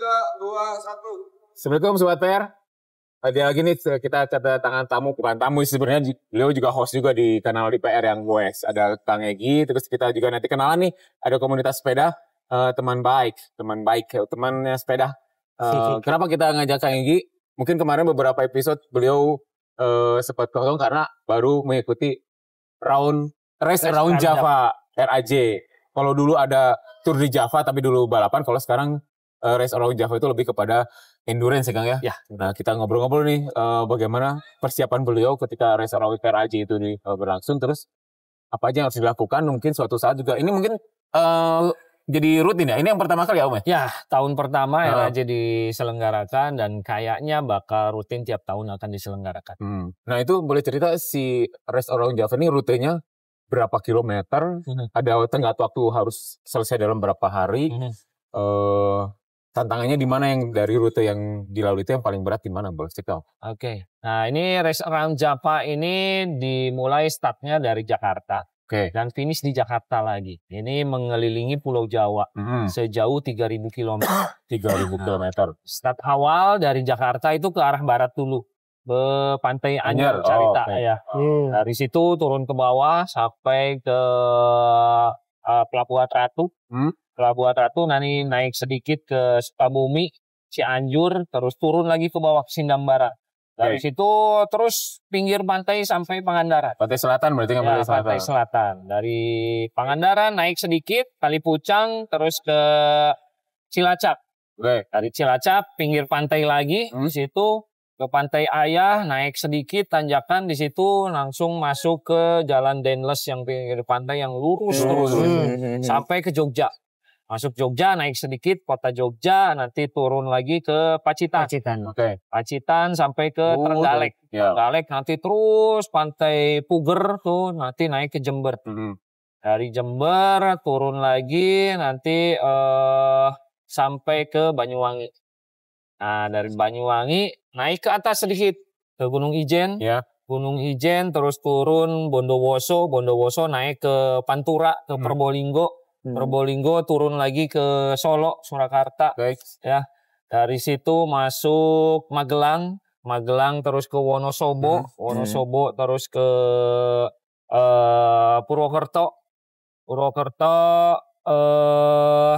3, 2, 1. Assalamualaikum Sobat PR. Lagi-lagi nih kita catat tangan tamu, bukan tamu sebenarnya beliau juga host juga di kanal di PR yang West. Ada Kang Egi, terus kita juga nanti kenalan nih, ada komunitas sepeda, uh, teman baik, teman baik, eh, temannya sepeda. Uh, kenapa kita ngajak Kang Egi? Mungkin kemarin beberapa episode beliau uh, sempat kosong karena baru mengikuti round race, race round Java, Java RAJ. Kalau dulu ada Tour di Java tapi dulu balapan, kalau sekarang uh, race around Java itu lebih kepada endurance ya Kang ya. ya. Nah kita ngobrol-ngobrol nih uh, bagaimana persiapan beliau ketika race around KRAJ itu di, uh, berlangsung terus apa aja yang harus dilakukan mungkin suatu saat juga ini mungkin uh, jadi rutin ya. Ini yang pertama kali ya Om ya? ya tahun pertama ya aja ah. diselenggarakan dan kayaknya bakal rutin tiap tahun akan diselenggarakan. Hmm. Nah itu boleh cerita si race around Java ini rutenya berapa kilometer? Hmm. Ada tenggat waktu harus selesai dalam berapa hari? Hmm. Uh, tantangannya di mana yang dari rute yang dilalui itu yang paling berat di mana, cerita? Oke. Okay. Nah, ini race around Java ini dimulai startnya dari Jakarta. Okay. Dan finish di Jakarta lagi. Ini mengelilingi Pulau Jawa mm. sejauh 3.000 km. 3.000 km. Start awal dari Jakarta itu ke arah barat dulu ke pantai Anyer, Anyer. Carita okay. ya. Hmm. Dari situ turun ke bawah sampai ke uh, pelabuhan Ratu. Hmm? buat Ratu nanti naik sedikit ke Sukabumi, Cianjur, terus turun lagi ke bawah ke Sindambara. Dari nah, okay. situ terus pinggir pantai sampai Pangandaran. Pantai Selatan berarti nggak kan, ya, Pantai Selatan. Pantai Selatan. Dari Pangandaran naik sedikit, Kali Pucang, terus ke Cilacap. Okay. Dari Cilacap pinggir pantai lagi, hmm. di situ ke Pantai Ayah, naik sedikit tanjakan di situ langsung masuk ke Jalan Denles yang pinggir pantai yang lurus hmm. Hmm. Hmm. sampai ke Jogja masuk Jogja naik sedikit kota Jogja nanti turun lagi ke Pacitan. Pacitan. Oke. Okay. Pacitan sampai ke uh, Trenggalek. Yeah. Trenggalek nanti terus pantai Puger tuh nanti naik ke Jember. Mm -hmm. Dari Jember turun lagi nanti uh, sampai ke Banyuwangi. Nah, dari Banyuwangi naik ke atas sedikit ke Gunung Ijen. Yeah. Gunung Ijen terus turun Bondowoso, Bondowoso naik ke Pantura, ke hmm. Probolinggo hmm. Probolinggo turun lagi ke Solo, Surakarta, Baik. ya. Dari situ masuk Magelang, Magelang terus ke Wonosobo, hmm. Wonosobo hmm. terus ke uh, Purwokerto, Purwokerto uh,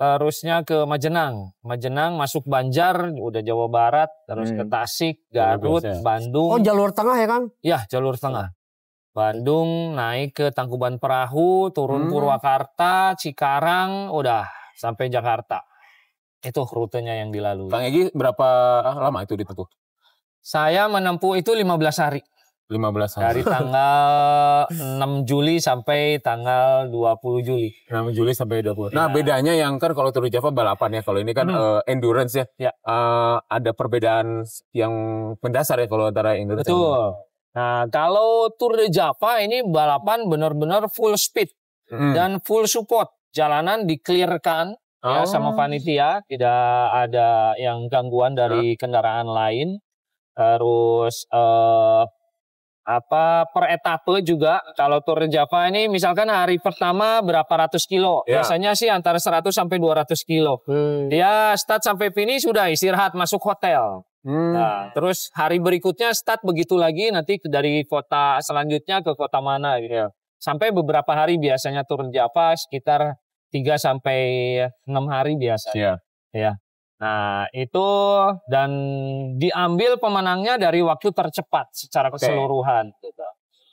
terusnya ke Majenang, Majenang masuk Banjar, udah Jawa Barat, terus hmm. ke Tasik, Garut, ya. Bandung. Oh jalur tengah ya Kang? Ya jalur tengah. Bandung naik ke Tangkuban Perahu, turun hmm. Purwakarta, Cikarang, udah sampai Jakarta. Itu rutenya yang dilalui. Bang Egi berapa ah, lama itu ditempuh? Saya menempuh itu 15 hari. 15 hari. Dari tanggal 6 Juli sampai tanggal 20 Juli. 6 Juli sampai 20. Nah, ya. bedanya yang kan kalau turun Java balapan ya. Kalau ini kan hmm. uh, endurance ya. ya. Uh, ada perbedaan yang mendasar ya kalau antara endurance. Betul. Yang... Nah, kalau Tour de Java ini balapan benar-benar full speed hmm. dan full support. Jalanan di-clear-kan ya, oh. ya sama panitia, tidak ada yang gangguan dari hmm. kendaraan lain. Terus uh, apa per etape juga kalau Tour de Java ini misalkan hari pertama berapa ratus kilo. Yeah. Biasanya sih antara 100 sampai 200 kilo. Hmm. Dia ya, start sampai finish sudah istirahat masuk hotel. Hmm. Nah, terus hari berikutnya start begitu lagi nanti dari kota selanjutnya ke kota mana gitu. Yeah. Sampai beberapa hari biasanya turun Java sekitar 3 sampai 6 hari biasanya. Yeah. Ya. Iya. Nah, itu dan diambil pemenangnya dari waktu tercepat secara keseluruhan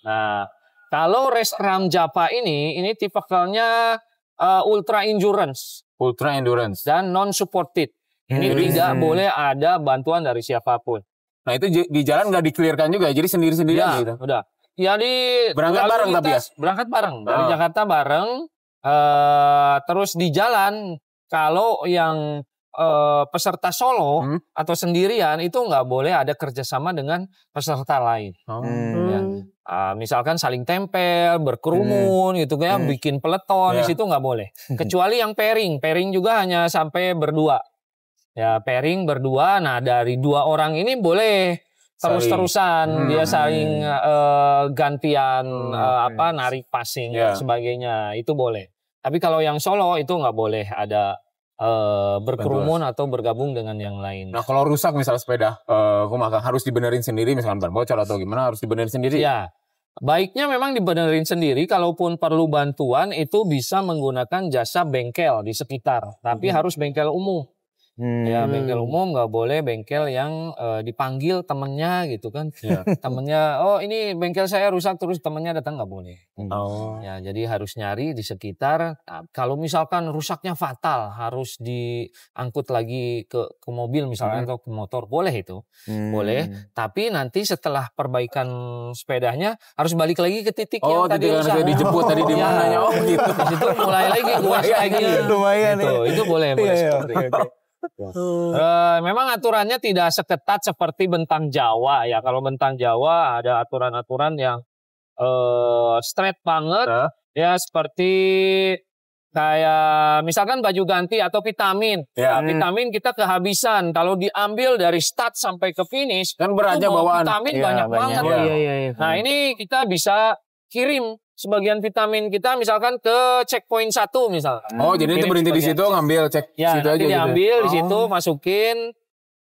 Nah, kalau race ram Java ini ini tipikalnya uh, ultra endurance, ultra endurance dan non supported. Ini hmm. Iya, tidak iya, iya. boleh ada bantuan dari siapapun. Nah itu di jalan nggak dikelirkan juga, ya? jadi sendiri-sendiri ya, gitu. Udah. Jadi berangkat bareng tapi ya. Berangkat bareng dari oh. Jakarta bareng. Uh, terus di jalan kalau yang uh, peserta solo hmm? atau sendirian itu nggak boleh ada kerjasama dengan peserta lain. Oh. Ya. Hmm. Ya. Uh, misalkan saling tempel, berkerumun hmm. gitu kayak hmm. bikin peleton yeah. di situ nggak boleh. Hmm. Kecuali yang pairing, pairing juga hanya sampai berdua. Ya pairing berdua. Nah dari dua orang ini boleh terus-terusan hmm. dia saling uh, gantian hmm, uh, apa narik passing yeah. dan sebagainya itu boleh. Tapi kalau yang solo itu nggak boleh ada uh, berkerumun atau bergabung dengan yang lain. Nah kalau rusak misalnya sepeda, uh, maka harus dibenerin sendiri misalkan ban bocor atau gimana harus dibenerin sendiri. Ya. Baiknya memang dibenerin sendiri, kalaupun perlu bantuan itu bisa menggunakan jasa bengkel di sekitar, tapi hmm. harus bengkel umum. Hmm. Ya bengkel umum nggak boleh bengkel yang uh, dipanggil temennya gitu kan. Ya. temennya, oh ini bengkel saya rusak terus temennya datang nggak boleh. Hmm. Oh. Ya jadi harus nyari di sekitar. Ah, kalau misalkan rusaknya fatal harus diangkut lagi ke ke mobil misalkan hmm. atau ke motor boleh itu, hmm. boleh. Tapi nanti setelah perbaikan sepedanya harus balik lagi ke titik oh, yang titik tadi rusak. dijemput tadi di ya. mana ya oh gitu. itu mulai lagi mulai lagi. Ya. Lumayan gitu. Itu, ya. itu boleh. boleh. Iya, iya. Uh. memang aturannya tidak seketat seperti bentang Jawa ya. Kalau bentang Jawa ada aturan-aturan yang uh, straight banget uh. ya seperti kayak misalkan baju ganti atau vitamin. Yeah. Nah, hmm. vitamin kita kehabisan. Kalau diambil dari start sampai ke finish kan beratnya bawaan. Vitamin yeah, banyak, banyak banget. Ya. Ya. Nah, ini kita bisa kirim sebagian vitamin kita misalkan ke checkpoint satu misalkan. Oh, jadi itu berhenti di situ ngambil cek ya, situ nanti aja gitu ya? diambil gitu. di situ oh. masukin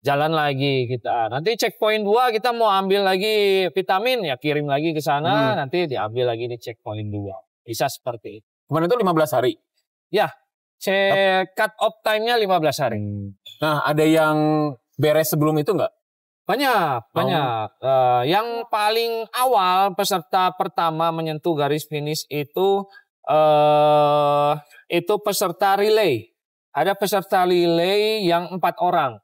jalan lagi kita. Nanti checkpoint dua kita mau ambil lagi vitamin ya kirim lagi ke sana hmm. nanti diambil lagi di checkpoint dua Bisa seperti itu. Kemarin itu 15 hari. Ya, cek cut off time-nya 15 hari. Nah, ada yang beres sebelum itu enggak? Banyak, oh. banyak. Uh, yang paling awal peserta pertama menyentuh garis finish itu uh, itu peserta relay. Ada peserta relay yang empat orang.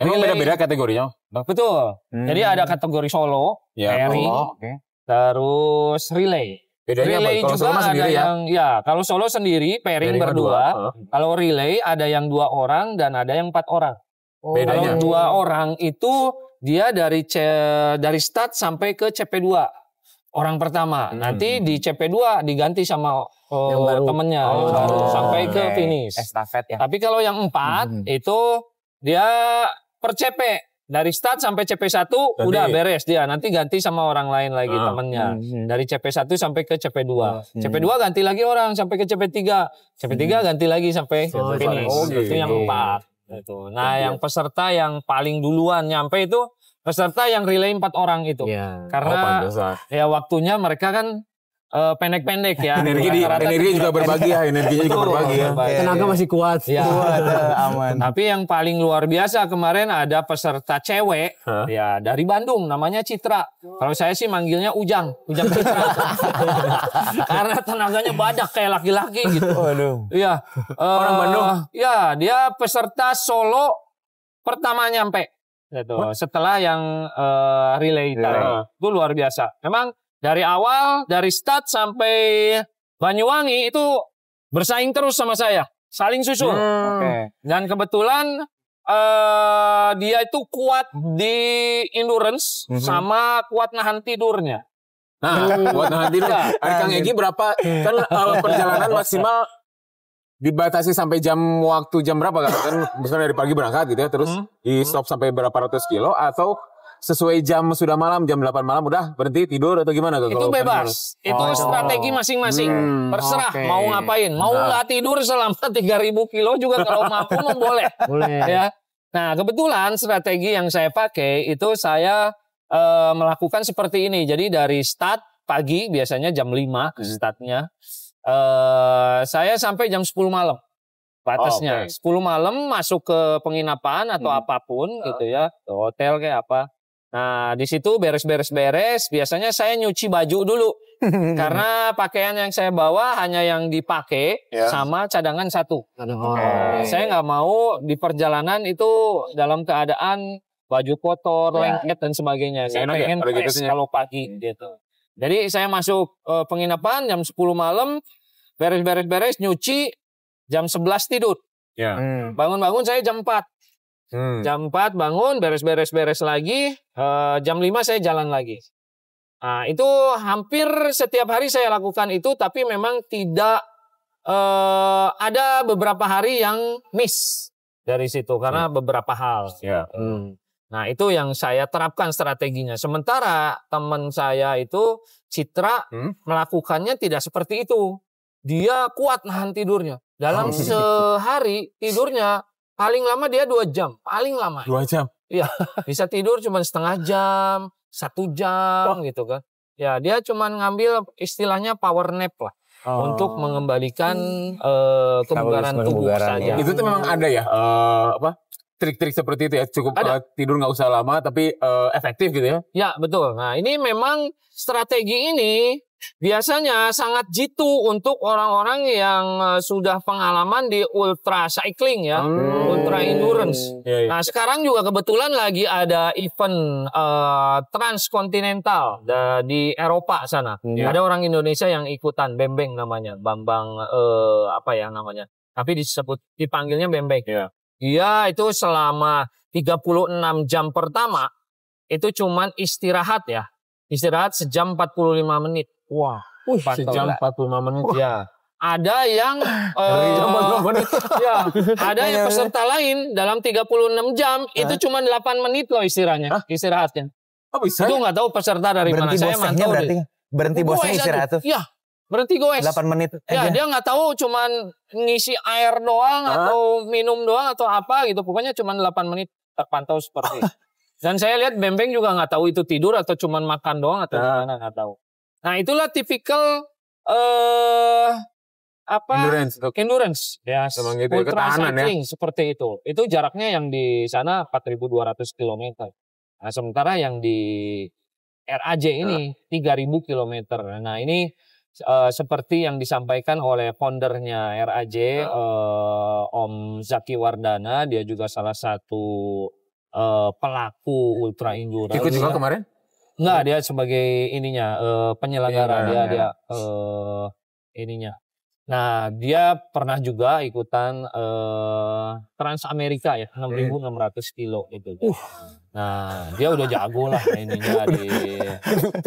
Emang beda-beda kategorinya? Betul. Hmm. Jadi ada kategori solo, ya, pairing, oh, okay. terus relay. Bedanya relay apa? juga ada ya? yang ya, kalau solo sendiri pairing, berdua. Dua. Oh. Kalau relay ada yang dua orang dan ada yang empat orang. Oh. Bedanya. Kalau dua orang itu dia dari C, dari start sampai ke CP2 orang pertama. Hmm. Nanti di CP2 diganti sama oh, yang baru. temennya oh. yang baru sampai okay. ke finish. Estafet ya. Tapi kalau yang empat hmm. itu dia per CP dari start sampai CP1 Jadi, udah beres dia. Nanti ganti sama orang lain lagi uh, temennya. Hmm. hmm. Dari CP1 sampai ke CP2. Uh, hmm. CP2 ganti lagi orang sampai ke CP3. CP3 hmm. ganti lagi sampai oh, finish. Oh, gitu. Itu yang empat. Nah, gitu. Itu. Nah, Tentu. yang peserta yang paling duluan nyampe itu peserta yang relay empat orang itu. Ya. Karena oh, ya waktunya mereka kan Eh, pendek-pendek ya. Energi di, rata, energi juga berbagi ya, energinya juga berbagi ya. Tenaga masih kuat. Ya. Kuat, ya, aman. Tapi yang paling luar biasa kemarin ada peserta cewek huh? ya dari Bandung namanya Citra. Kalau saya sih manggilnya Ujang, Ujang Citra. Karena tenaganya badak kayak laki-laki gitu. Waduh. Iya. Eh, Orang Bandung. Ya, dia peserta solo pertama nyampe. Setelah yang uh, relay tadi. Itu luar biasa. Memang dari awal, dari start sampai Banyuwangi itu bersaing terus sama saya. Saling susul. Hmm. Dan kebetulan uh, dia itu kuat hmm. di endurance -hmm. sama kuat nahan tidurnya. Nah, hmm. kuat nahan tidur. Hari Kang Egi berapa? Kan uh, perjalanan maksimal dibatasi sampai jam waktu jam berapa kan misalnya dari pagi berangkat gitu ya terus hmm? di stop sampai berapa ratus kilo atau sesuai jam sudah malam jam 8 malam udah berhenti tidur atau gimana itu kalau bebas itu oh. strategi masing-masing hmm, terserah okay. mau ngapain mau nah. nggak nah. tidur selama 3000 kilo juga kalau mampu boleh boleh ya nah kebetulan strategi yang saya pakai itu saya e, melakukan seperti ini jadi dari start pagi biasanya jam 5 hmm. startnya e, saya sampai jam 10 malam batasnya oh, okay. 10 malam masuk ke penginapan atau hmm. apapun gitu ya hotel kayak apa Nah, di situ beres-beres-beres, biasanya saya nyuci baju dulu. Karena pakaian yang saya bawa hanya yang dipakai yeah. sama cadangan satu. Nah, saya nggak mau di perjalanan itu dalam keadaan baju kotor, yeah. lengket dan sebagainya. Saya Enak ya pengen gitu ya, kalau pagi hmm. gitu. Jadi saya masuk uh, penginapan jam 10 malam, beres-beres-beres, nyuci, jam 11 tidur. Ya. Hmm. Bangun-bangun yeah. hmm. Bangun saya jam 4. Hmm. Jam 4 bangun, beres-beres-beres lagi. Uh, jam 5 saya jalan lagi. Nah, itu hampir setiap hari saya lakukan itu, tapi memang tidak uh, ada beberapa hari yang miss dari situ karena hmm. beberapa hal. Yeah. Hmm. Nah, itu yang saya terapkan strateginya. Sementara teman saya itu Citra hmm? melakukannya tidak seperti itu. Dia kuat nahan tidurnya. Dalam hmm. sehari tidurnya Paling lama dia dua jam, paling lama. Dua jam? Iya, bisa tidur cuma setengah jam, satu jam oh. gitu kan. Ya dia cuma ngambil istilahnya power nap lah. Oh. untuk mengembalikan hmm. uh, kebugaran tubuh saja. Ya. Itu tuh memang ada ya uh, apa trik-trik seperti itu ya cukup Ada. Uh, tidur nggak usah lama tapi uh, efektif gitu ya ya betul nah ini memang strategi ini biasanya sangat jitu untuk orang-orang yang eh, sudah pengalaman di ultra cycling ya, hmm. ultra endurance. Ya, ya. Nah sekarang juga kebetulan lagi ada event uh, transkontinental di Eropa sana. Ya. Ada orang Indonesia yang ikutan, Bembeng namanya, Bambang uh, apa ya namanya. Tapi disebut dipanggilnya Bembeng. Ya. Iya, itu selama 36 jam pertama itu cuman istirahat ya. Istirahat sejam 45 menit. Wah, Uih, sejam 45 menit Wah. ya. Ada yang uh, ya, ada yang iya, iya. peserta lain dalam 36 jam itu eh. cuma 8 menit loh istirahatnya, Hah? istirahatnya. Oh, bisa? Itu ya? nggak tahu peserta dari berhenti mana. Saya mantau berarti, ya? berhenti bosnya istirahat tuh. Ya, berhenti goes 8 menit ya, aja. ya dia nggak tahu cuman ngisi air doang Hah? atau minum doang atau apa gitu pokoknya cuman 8 menit terpantau seperti itu. dan saya lihat Bembeng juga nggak tahu itu tidur atau cuman makan doang atau nah. gimana nggak tahu nah itulah tipikal eh uh, apa endurance untuk endurance ya Memang gitu, ultra ya. cycling ya. seperti itu itu jaraknya yang di sana 4.200 km nah sementara yang di RAJ ini nah. 3.000 km nah ini Uh, seperti yang disampaikan oleh foundernya RAJ uh, ah. eh, Om Zaki Wardana, dia juga salah satu uh, pelaku Ultra Enduro. Ikut juga iya. kemarin? Enggak, dia sebagai ininya uh, penyelenggara ya, dia ya. dia uh, ininya. Nah, dia pernah juga ikutan uh, Trans Amerika ya, 6.600 iya. kilo gitu. Uh. Nah, dia udah jago lah ini ininya di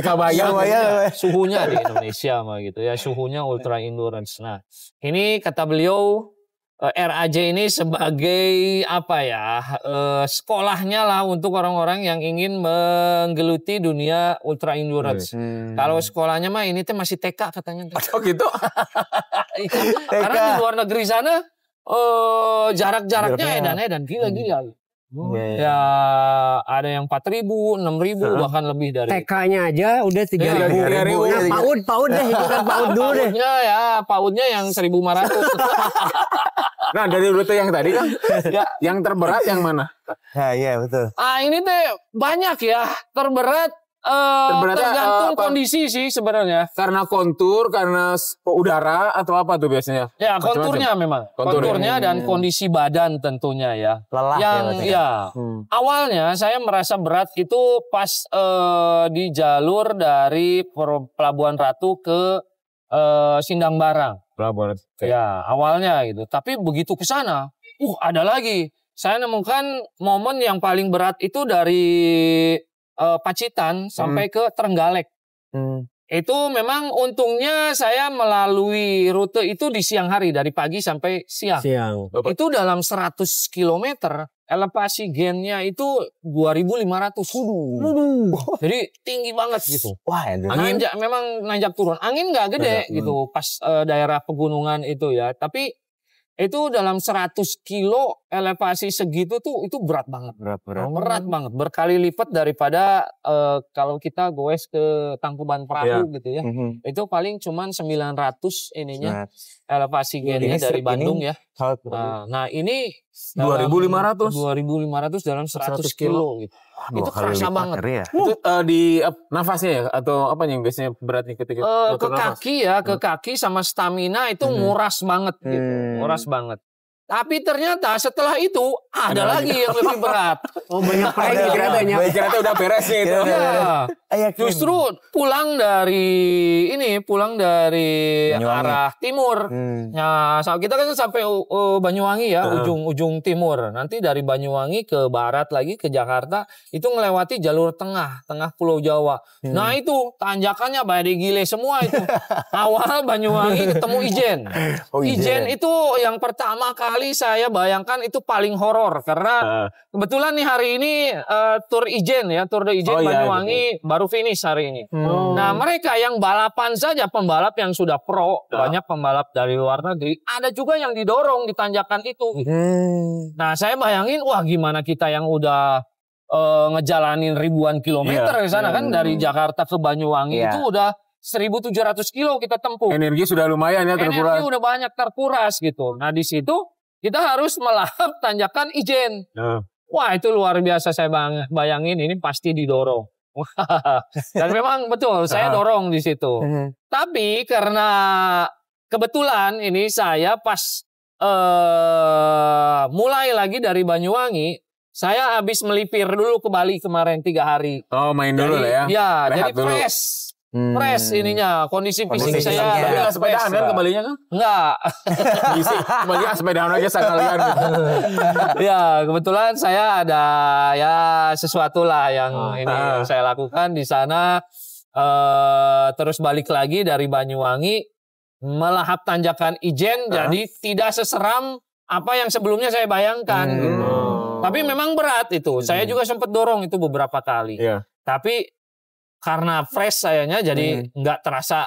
Kabaya, suhunya, suhunya di Indonesia mah gitu ya, suhunya ultra endurance. Nah, ini kata beliau eh, RAJ ini sebagai apa ya? Eh, sekolahnya lah untuk orang-orang yang ingin menggeluti dunia ultra endurance. Iya, hmm. Kalau sekolahnya mah ini tuh masih TK katanya. Oh gitu. Iya, karena di luar negeri sana eh jarak-jaraknya edan-edan gila-gila. Wow. Ya, ya ada yang empat ribu, enam ribu bahkan lebih dari TK-nya aja udah iya, tiga ya, ribu. ribu. Nah, PAUD, PAUD deh, kan PAUD dulu deh. PAUDnya ya, PAUDnya yang 1500. nah dari rute yang tadi kan, ya. yang terberat yang mana? ya ya betul. Ah ini teh banyak ya, terberat Uh, tergantung uh, kondisi sih sebenarnya. Karena kontur, karena oh, udara atau apa tuh biasanya? Ya konturnya macam. memang. Konturnya, dan hmm. kondisi badan tentunya ya. Lelah ya, yang, ya. ya hmm. Awalnya saya merasa berat itu pas uh, di jalur dari Pelabuhan Ratu ke uh, Sindang Barang. Pelabuhan Ratu. Ya awalnya gitu. Tapi begitu ke sana, uh ada lagi. Saya nemukan momen yang paling berat itu dari uh, Pacitan sampai hmm. ke Trenggalek. Hmm. Itu memang untungnya saya melalui rute itu di siang hari dari pagi sampai siang. Siang. Bapak. Itu dalam 100 km elevasi gennya itu 2500. Waduh. Jadi tinggi banget gitu. Wah, itu angin memang nanjak turun. Angin nggak gede Nanjak, hmm. gitu pas uh, daerah pegunungan itu ya. Tapi itu dalam 100 kilo elevasi segitu tuh itu berat banget. Berat berat. Berat banget berkali lipat daripada uh, kalau kita goes ke tangkuban perahu ya. gitu ya. Mm -hmm. Itu paling cuman 900 ininya nah. elevasi gennya dari Bandung ini, ya. Nah, nah, ini 2500 2500 dalam 100, 100 kilo, kilo gitu. Aduh, itu kerasa banget. Ya. Itu uh, di uh, nafasnya ya atau apa yang biasanya beratnya ketika uh, ke kaki nafas? ya, ke hmm. kaki sama stamina itu hmm. nguras banget gitu. Hmm. Nguras banget. Tapi ternyata setelah itu ada lagi yang lebih berat. Oh banyak lagi kira banyak. Ternyata udah beres nih itu. Ya. Justru pulang dari ini pulang dari Banyuwangi. arah timur. Hmm. Ya, kita kan sampai uh, uh Banyuwangi ya, ujung ujung-ujung timur. Nanti dari Banyuwangi ke barat lagi ke Jakarta itu melewati jalur tengah, tengah Pulau Jawa. Hmm. Nah, itu tanjakannya banyak gile semua itu. Awal Banyuwangi ketemu Ijen. Oh, Ijen. Ijen itu yang pertama kan sekali saya bayangkan itu paling horor karena uh. kebetulan nih hari ini uh, tour Ijen ya, Tour de Ijen oh, iya, Banyuwangi iya, iya, baru finish hari ini. Hmm. Nah, mereka yang balapan saja pembalap yang sudah pro, uh. banyak pembalap dari luar negeri, ada juga yang didorong di tanjakan itu. Hmm. Nah, saya bayangin wah gimana kita yang udah uh, ngejalanin ribuan kilometer yeah. di sana hmm. kan dari hmm. Jakarta ke Banyuwangi yeah. itu udah 1700 kilo kita tempuh. Energi sudah lumayan ya terkuras. Energi udah banyak terkuras gitu. Nah di situ kita harus melahap tanjakan ijen. Nah. Wah itu luar biasa saya bayangin ini pasti didorong. Dan memang betul saya dorong di situ. Tapi karena kebetulan ini saya pas uh, mulai lagi dari Banyuwangi saya habis melipir dulu ke Bali kemarin tiga hari. Oh main dulu jadi, ya. Ya, Rehat jadi dulu. Hmm. ininya, kondisi fisik saya. Tapi nggak sepedaan kan kembalinya kan? Nggak. Fisik, kembali ah, sepedaan aja saya Gitu. ya, kebetulan saya ada ya sesuatu lah yang oh, ini ah. saya lakukan di sana. Uh, terus balik lagi dari Banyuwangi melahap tanjakan Ijen ah. jadi tidak seseram apa yang sebelumnya saya bayangkan hmm. gitu. Oh. Tapi memang berat itu. Hmm. Saya juga sempat dorong itu beberapa kali. Yeah. Tapi karena fresh sayanya jadi hmm. nggak hmm. terasa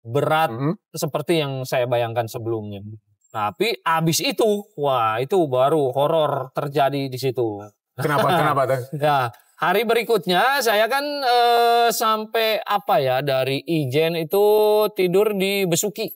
berat hmm. seperti yang saya bayangkan sebelumnya. Tapi abis itu, wah itu baru horor terjadi di situ. Kenapa? kenapa? ya, hari berikutnya saya kan eh, sampai apa ya dari Ijen itu tidur di Besuki.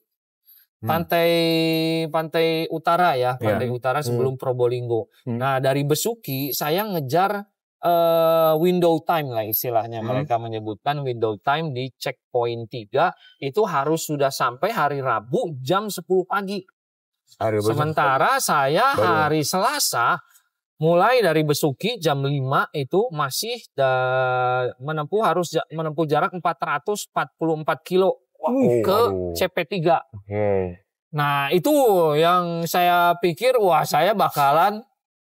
Hmm. Pantai hmm. pantai utara ya, ya. pantai yeah. utara sebelum hmm. Probolinggo. Hmm. Nah, dari Besuki saya ngejar uh, window time lah istilahnya hmm. mereka menyebutkan window time di checkpoint 3 itu harus sudah sampai hari Rabu jam 10 pagi. Hari Sementara saya hari Selasa mulai dari Besuki jam 5 itu masih da, menempuh harus menempuh jarak 444 kilo ke CP3. Okay. Nah, itu yang saya pikir wah saya bakalan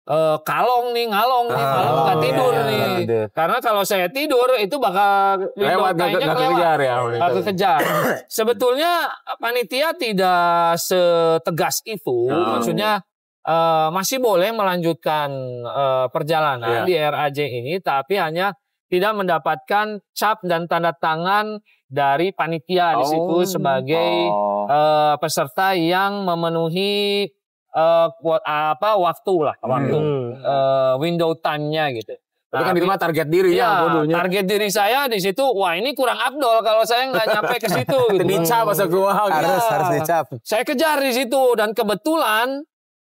uh, kalong nih ngalong nih ah, kalau oh, nggak iya, tidur iya, nih iya, karena kalau saya tidur itu bakal lewat gak, gak kejar ya gitu. gak kejar sebetulnya panitia tidak setegas itu oh. maksudnya uh, masih boleh melanjutkan uh, perjalanan yeah. di RAJ ini tapi hanya tidak mendapatkan cap dan tanda tangan dari panitia oh. di situ oh. sebagai oh. uh, peserta yang memenuhi uh, apa waktu lah hmm. waktu hmm. uh, window time-nya gitu. Kan Tapi kan itu mah target diri ya, ya Target diri saya di situ, wah ini kurang abdol kalau saya nggak nyampe ke situ. gitu. dicap masa gua iya. gitu. harus ya. harus dicap. Saya kejar di situ dan kebetulan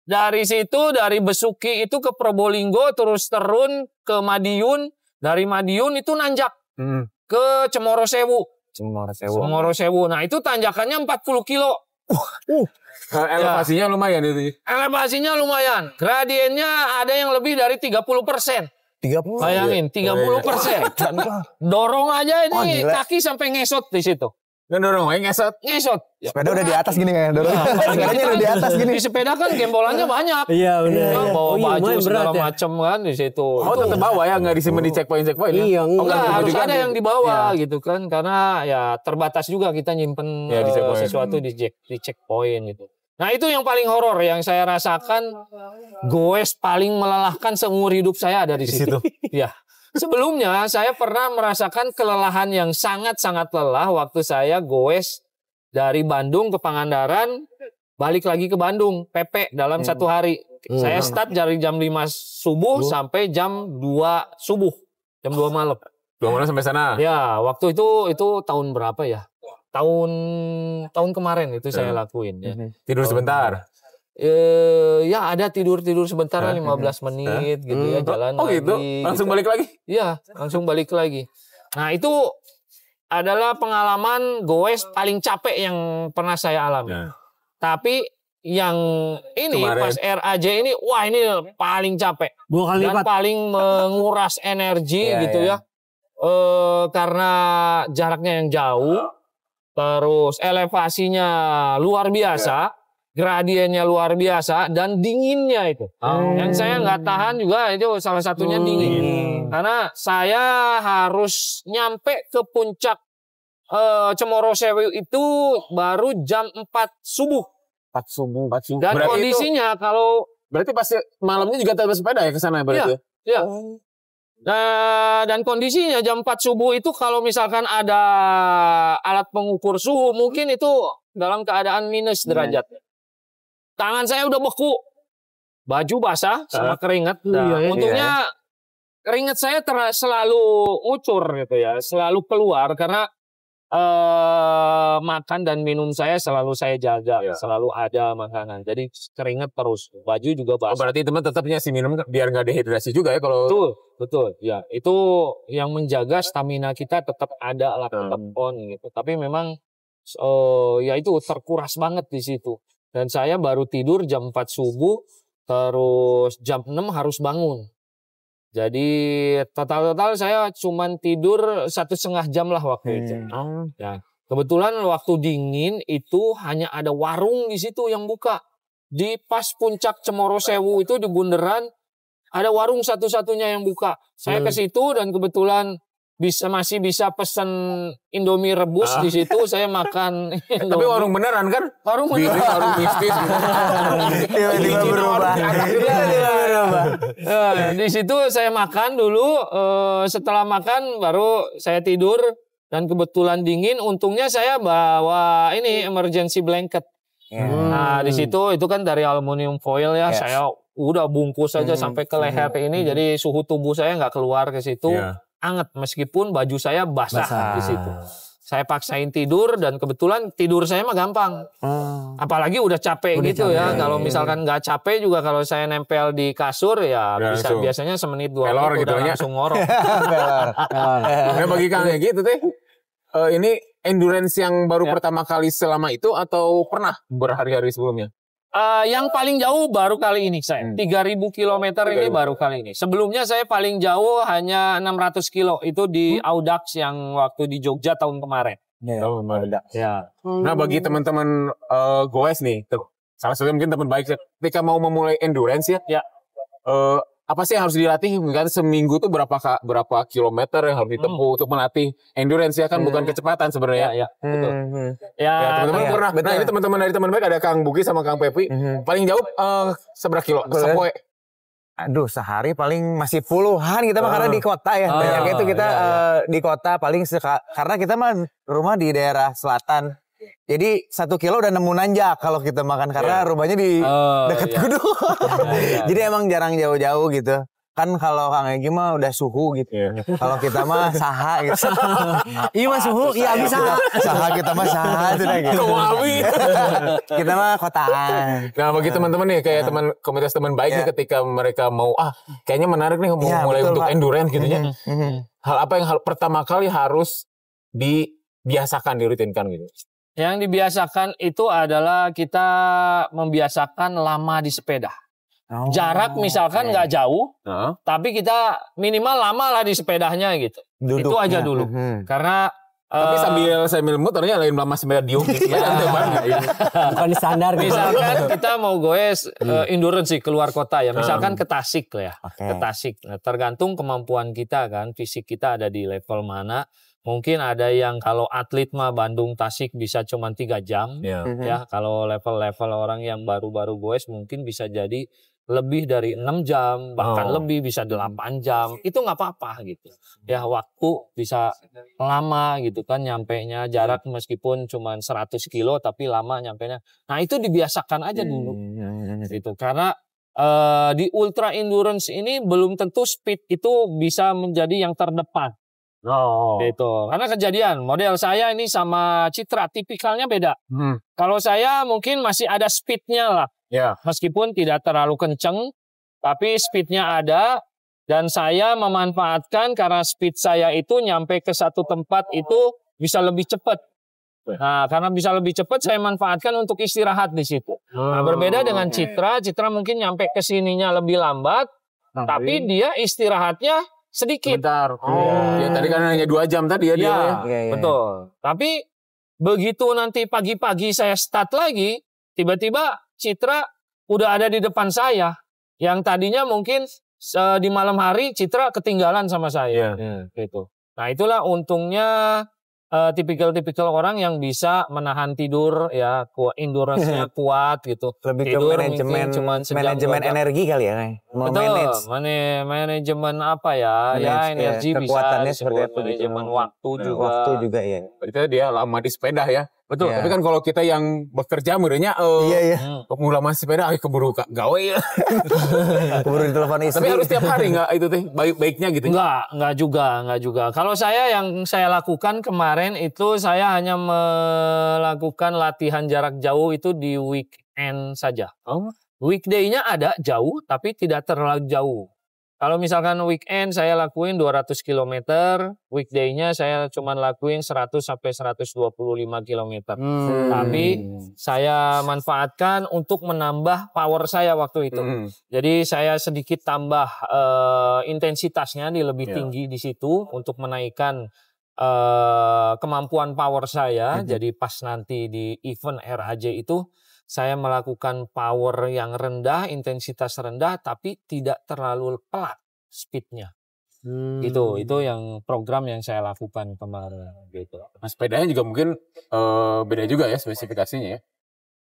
dari situ dari Besuki itu ke Probolinggo terus terun ke Madiun dari Madiun itu nanjak hmm. ke Cemoro Sewu. Cemoro Sewu. Cemoro Sewu. Nah itu tanjakannya 40 kilo. Uh. uh. Ya. Elevasinya ya. lumayan itu. Ya? Elevasinya lumayan. Gradiennya ada yang lebih dari 30 persen. 30. Bayangin, puluh persen. Dorong aja ini oh, kaki sampai ngesot di situ. Nah, dorong dorong eh, ngesot ngesot ya, sepeda udah di atas gini kan dorong iya. sepedanya udah di atas gini di sepeda kan gembolannya iya. banyak iya udah. iya. bawa oh, iya, baju segala ya. macem kan di situ oh tetap bawa ya nggak disimpan di checkpoint checkpoint ya? iya oh, enggak, harus ada yang dibawa gitu kan karena ya terbatas juga kita nyimpen ya, di eh, uh, sesuatu di, check, di checkpoint gitu Nah itu yang paling horor yang saya rasakan goes paling melelahkan seumur hidup saya ada di situ. Iya. Sebelumnya saya pernah merasakan kelelahan yang sangat-sangat lelah waktu saya goes dari Bandung ke Pangandaran, balik lagi ke Bandung, PP dalam hmm. satu hari. Hmm. Saya start dari jam 5 subuh sampai jam 2 subuh, jam 2 malam. Dua malam sampai sana. Ya, waktu itu itu tahun berapa ya? Tahun tahun kemarin itu saya hmm. lakuin ya. Tidur sebentar. Eh, ya ada tidur-tidur sebentar lima 15 menit gitu hmm. ya jalan oh, gitu? lagi. gitu. Langsung gitu. balik lagi? Iya, langsung balik lagi. Nah, itu adalah pengalaman goes paling capek yang pernah saya alami. Nah. Tapi yang ini Kemarin. pas RAJ ini wah ini paling capek. Dua kali Dan paling menguras energi ya, gitu ya. ya. E, karena jaraknya yang jauh terus elevasinya luar biasa. Ya gradiennya luar biasa dan dinginnya itu. Oh. Yang saya nggak tahan juga itu salah satunya hmm. dingin. Karena saya harus nyampe ke puncak uh, Cemoro Sewu itu baru jam 4 subuh. 4 subuh. 4 subuh. Dan berarti kondisinya itu, kalau berarti pasti ya, malamnya juga terus sepeda ya ke sana berarti. Iya. Ya? iya. Oh. Nah, dan kondisinya jam 4 subuh itu kalau misalkan ada alat pengukur suhu mungkin itu dalam keadaan minus iya. derajatnya. Tangan saya udah beku. Baju basah sama keringat. Iya, nah, iya, untungnya keringat saya ter selalu ngucur gitu ya, selalu keluar karena eh makan dan minum saya selalu saya jaga, iya. selalu ada makanan. Jadi keringat terus, baju juga oh, basah. Oh, berarti teman tetapnya si minum biar nggak dehidrasi juga ya kalau Betul, betul. Ya, itu yang menjaga stamina kita tetap ada lah, tetap hmm. on gitu. Tapi memang oh, ya itu terkuras banget di situ. Dan saya baru tidur jam 4 subuh, terus jam 6 harus bangun. Jadi total-total saya cuman tidur satu setengah jam lah waktu hmm. itu. Ah. Ya. Kebetulan waktu dingin itu hanya ada warung di situ yang buka. Di pas puncak Cemoro Sewu itu di Bundaran ada warung satu-satunya yang buka. Saya ke hmm. situ dan kebetulan bisa masih bisa pesan Indomie rebus ah. di situ saya makan Indomie. Tapi warung beneran kan? Warung beneran. Biri, warung mistis. Tiba-tiba berubah. Eh, di situ saya makan dulu eh, setelah makan baru saya tidur dan kebetulan dingin untungnya saya bawa ini emergency blanket. Hmm. Nah, di situ itu kan dari aluminium foil ya. Yes. Saya udah bungkus saja hmm. sampai ke leher hmm. ini hmm. jadi suhu tubuh saya nggak keluar ke situ. Yeah anget meskipun baju saya basah, basah. di situ. Saya paksain tidur dan kebetulan tidur saya mah gampang. Hmm. Apalagi udah capek udah gitu ya. capek. ya. Kalau misalkan nggak capek juga kalau saya nempel di kasur ya udah ya, bisa langsung. biasanya semenit dua menit gitu udah ya. langsung ngorok. nah bagi Kang gitu teh uh, ini endurance yang baru ya. pertama kali selama itu atau pernah berhari-hari sebelumnya? Uh, yang paling jauh baru kali ini saya. Hmm. 3000 km ini baru kali ini. Sebelumnya saya paling jauh hanya 600 kilo itu di hmm. Audax yang waktu di Jogja tahun kemarin. Yeah. Tahun kemarin. Ya. Hmm. Nah, bagi teman-teman uh, goes nih, tuh, salah satu mungkin teman baik ketika mau memulai endurance ya. Ya. Uh, apa sih yang harus dilatih kan seminggu tuh berapa kak berapa kilometer yang harus ditempuh hmm. untuk melatih endurance ya kan hmm. bukan kecepatan sebenarnya ya, ya. Gitu. Betul. Hmm. Ya, ya, teman-teman ya, pernah nah, betul. nah ini teman-teman dari teman baik ada Kang Bugi sama Kang Pepi hmm. paling jauh uh, seberapa kilo ya. sepoe Aduh sehari paling masih puluhan kita mah uh. karena di kota ya. Uh, Banyak ah, itu kita ya, ya. Uh, di kota paling seka, karena kita mah rumah di daerah selatan jadi satu kilo udah nemu nanjak kalau kita makan karena yeah. rumahnya di oh, dekat yeah. Iya. yeah, iya, iya. Jadi emang jarang jauh-jauh gitu. Kan kalau Kang Egi mah udah suhu gitu. Yeah. Kalau kita mah saha gitu. iya mah suhu, iya abis saha. Saha kita mah saha gitu. Kewawi. kita mah kotaan. Nah bagi teman-teman nih kayak teman komunitas teman baik yeah. nih ketika mereka mau ah kayaknya menarik nih mau yeah, mulai betul, untuk endurance gitu ya. Mhm, mhm. Hal apa yang hal pertama kali harus dibiasakan dirutinkan gitu? Yang dibiasakan itu adalah kita membiasakan lama di sepeda. Oh, Jarak misalkan nggak okay. jauh, uh. tapi kita minimal lama lah di sepedanya gitu. Duduknya. Itu aja dulu, -huh. Mhm. karena tapi eh, sambil sambil muternya ya, lain lama sepeda diung iya. gitu ya. Bukan standar gitu. Misalkan kita mau goes uh, endurance sih keluar kota ya. Misalkan ke Tasik lah ya. Okay. Ke Tasik. Nah, tergantung kemampuan kita kan, fisik kita ada di level mana. Mungkin ada yang kalau atlet mah Bandung Tasik bisa cuma tiga jam, yeah. mm -hmm. ya. Kalau level-level orang yang baru-baru goes mungkin bisa jadi lebih dari enam jam, bahkan oh. lebih bisa delapan jam. Itu nggak apa-apa gitu. Ya waktu bisa lama gitu kan nyampe nya jarak meskipun cuma 100 kilo tapi lama nyampe nya. Nah, itu dibiasakan aja hmm, dulu. Ya, ya, ya, gitu. Karena uh, di ultra endurance ini belum tentu speed itu bisa menjadi yang terdepan. Oh. Gitu. Karena kejadian model saya ini sama Citra tipikalnya beda. Hmm. Kalau saya mungkin masih ada speednya lah. Ya. Meskipun tidak terlalu kenceng, tapi speednya ada. Dan saya memanfaatkan karena speed saya itu nyampe ke satu tempat itu bisa lebih cepat. Nah, karena bisa lebih cepat saya manfaatkan untuk istirahat di situ. Nah, berbeda oh, dengan Citra, Citra mungkin nyampe ke sininya lebih lambat, nah, tapi dia istirahatnya sedikit. Bentar. Oh. Ya, tadi kan hanya dua jam tadi ya, iya, ya dia. Ya, betul. Tapi begitu nanti pagi-pagi saya start lagi, tiba-tiba Citra udah ada di depan saya. Yang tadinya mungkin di malam hari Citra ketinggalan sama saya. Ya, gitu. Nah itulah untungnya eh, tipikal-tipikal uh, orang yang bisa menahan tidur ya endurance-nya kuat gitu. Lebih tidur ke manajemen, cuman manajemen energi kali ya memanage Mane, manajemen apa ya, ya manage, ya energi ya, kekuatannya bisa seperti itu manajemen gitu. waktu nah, juga waktu juga ya itu dia lama di sepeda ya betul ya. tapi kan kalau kita yang bekerja murinya oh eh, iya iya hmm. lama sepeda ay, keburu gawe ya keburu ditelepon istri tapi harus tiap hari nggak itu teh baik baiknya gitu ya? nggak nggak juga nggak juga kalau saya yang saya lakukan kemarin itu saya hanya melakukan latihan jarak jauh itu di weekend saja oh Weekday-nya ada jauh tapi tidak terlalu jauh. Kalau misalkan weekend saya lakuin 200 km, weekday-nya saya cuma lakuin 100 sampai 125 km. Hmm. Tapi saya manfaatkan untuk menambah power saya waktu itu. Hmm. Jadi saya sedikit tambah uh, intensitasnya di lebih yeah. tinggi di situ untuk menaikkan uh, kemampuan power saya. Hmm. Jadi pas nanti di event RAJ itu saya melakukan power yang rendah, intensitas rendah, tapi tidak terlalu pelat speednya. Hmm. Gitu, itu hmm. yang program yang saya lakukan kemarin. Gitu. Nah, sepedanya juga mungkin uh, beda juga ya spesifikasinya ya?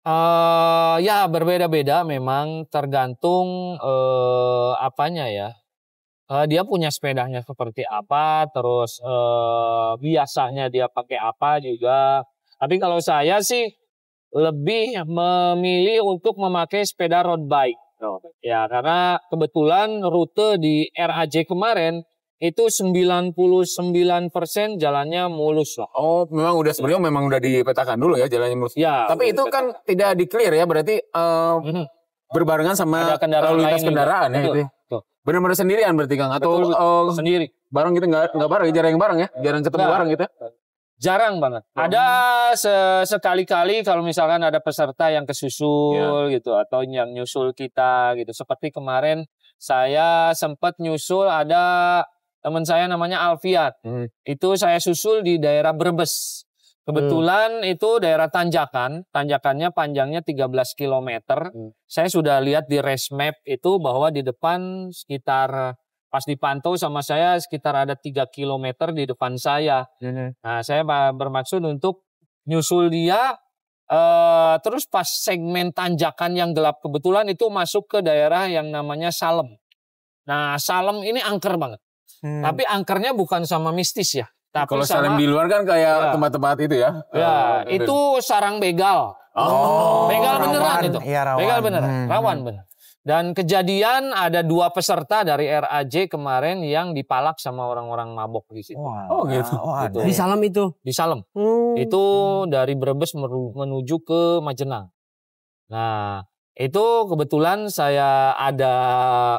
Uh, ya berbeda-beda memang tergantung uh, apanya ya. Uh, dia punya sepedanya seperti apa, terus uh, biasanya dia pakai apa juga. Tapi kalau saya sih lebih memilih untuk memakai sepeda road bike. Oh. Ya, karena kebetulan rute di RAJ kemarin itu 99% jalannya mulus lah. Oh, memang udah sebenarnya ya. memang udah dipetakan dulu ya jalannya mulus. Ya. Tapi itu kan dipetakan. kan tidak di clear ya, berarti uh, -hmm. berbarengan sama kendaraan lalu lintas gitu. kendaraan ya itu. Ya. Benar-benar sendirian berarti Kang atau betul, Uh, sendiri. Bareng gitu enggak nggak bareng, jarang bareng ya, jarang ketemu nah, bareng gitu. Ya? Jarang banget. Oh. Ada sekali kali kalau misalkan ada peserta yang kesusul yeah. gitu atau yang nyusul kita gitu. Seperti kemarin saya sempat nyusul ada teman saya namanya Alfiat. Hmm. Itu saya susul di daerah Brebes. Kebetulan hmm. itu daerah tanjakan, tanjakannya panjangnya 13 km. Hmm. Saya sudah lihat di race map itu bahwa di depan sekitar Pas dipantau sama saya sekitar ada 3 km di depan saya. -hmm. Nah, saya bermaksud untuk nyusul dia uh, terus pas segmen tanjakan yang gelap kebetulan itu masuk ke daerah yang namanya Salem. Nah, Salem ini angker banget. Hmm. Tapi angkernya bukan sama mistis ya. Tapi kalau sama, Salem di luar kan kayak iya. tempat-tempat ya. itu ya. Ya, uh, itu sarang begal. Oh, begal beneran itu. Ya, rawan. Begal beneran, hmm. rawan hmm. bener. Dan kejadian ada dua peserta dari RAJ kemarin yang dipalak sama orang-orang mabok di situ. Wow. Oh gitu. Oh, ada. Gitu. Di Salem itu? Di Salem. Hmm. Itu hmm. dari Brebes menuju ke Majenang. Nah, itu kebetulan saya ada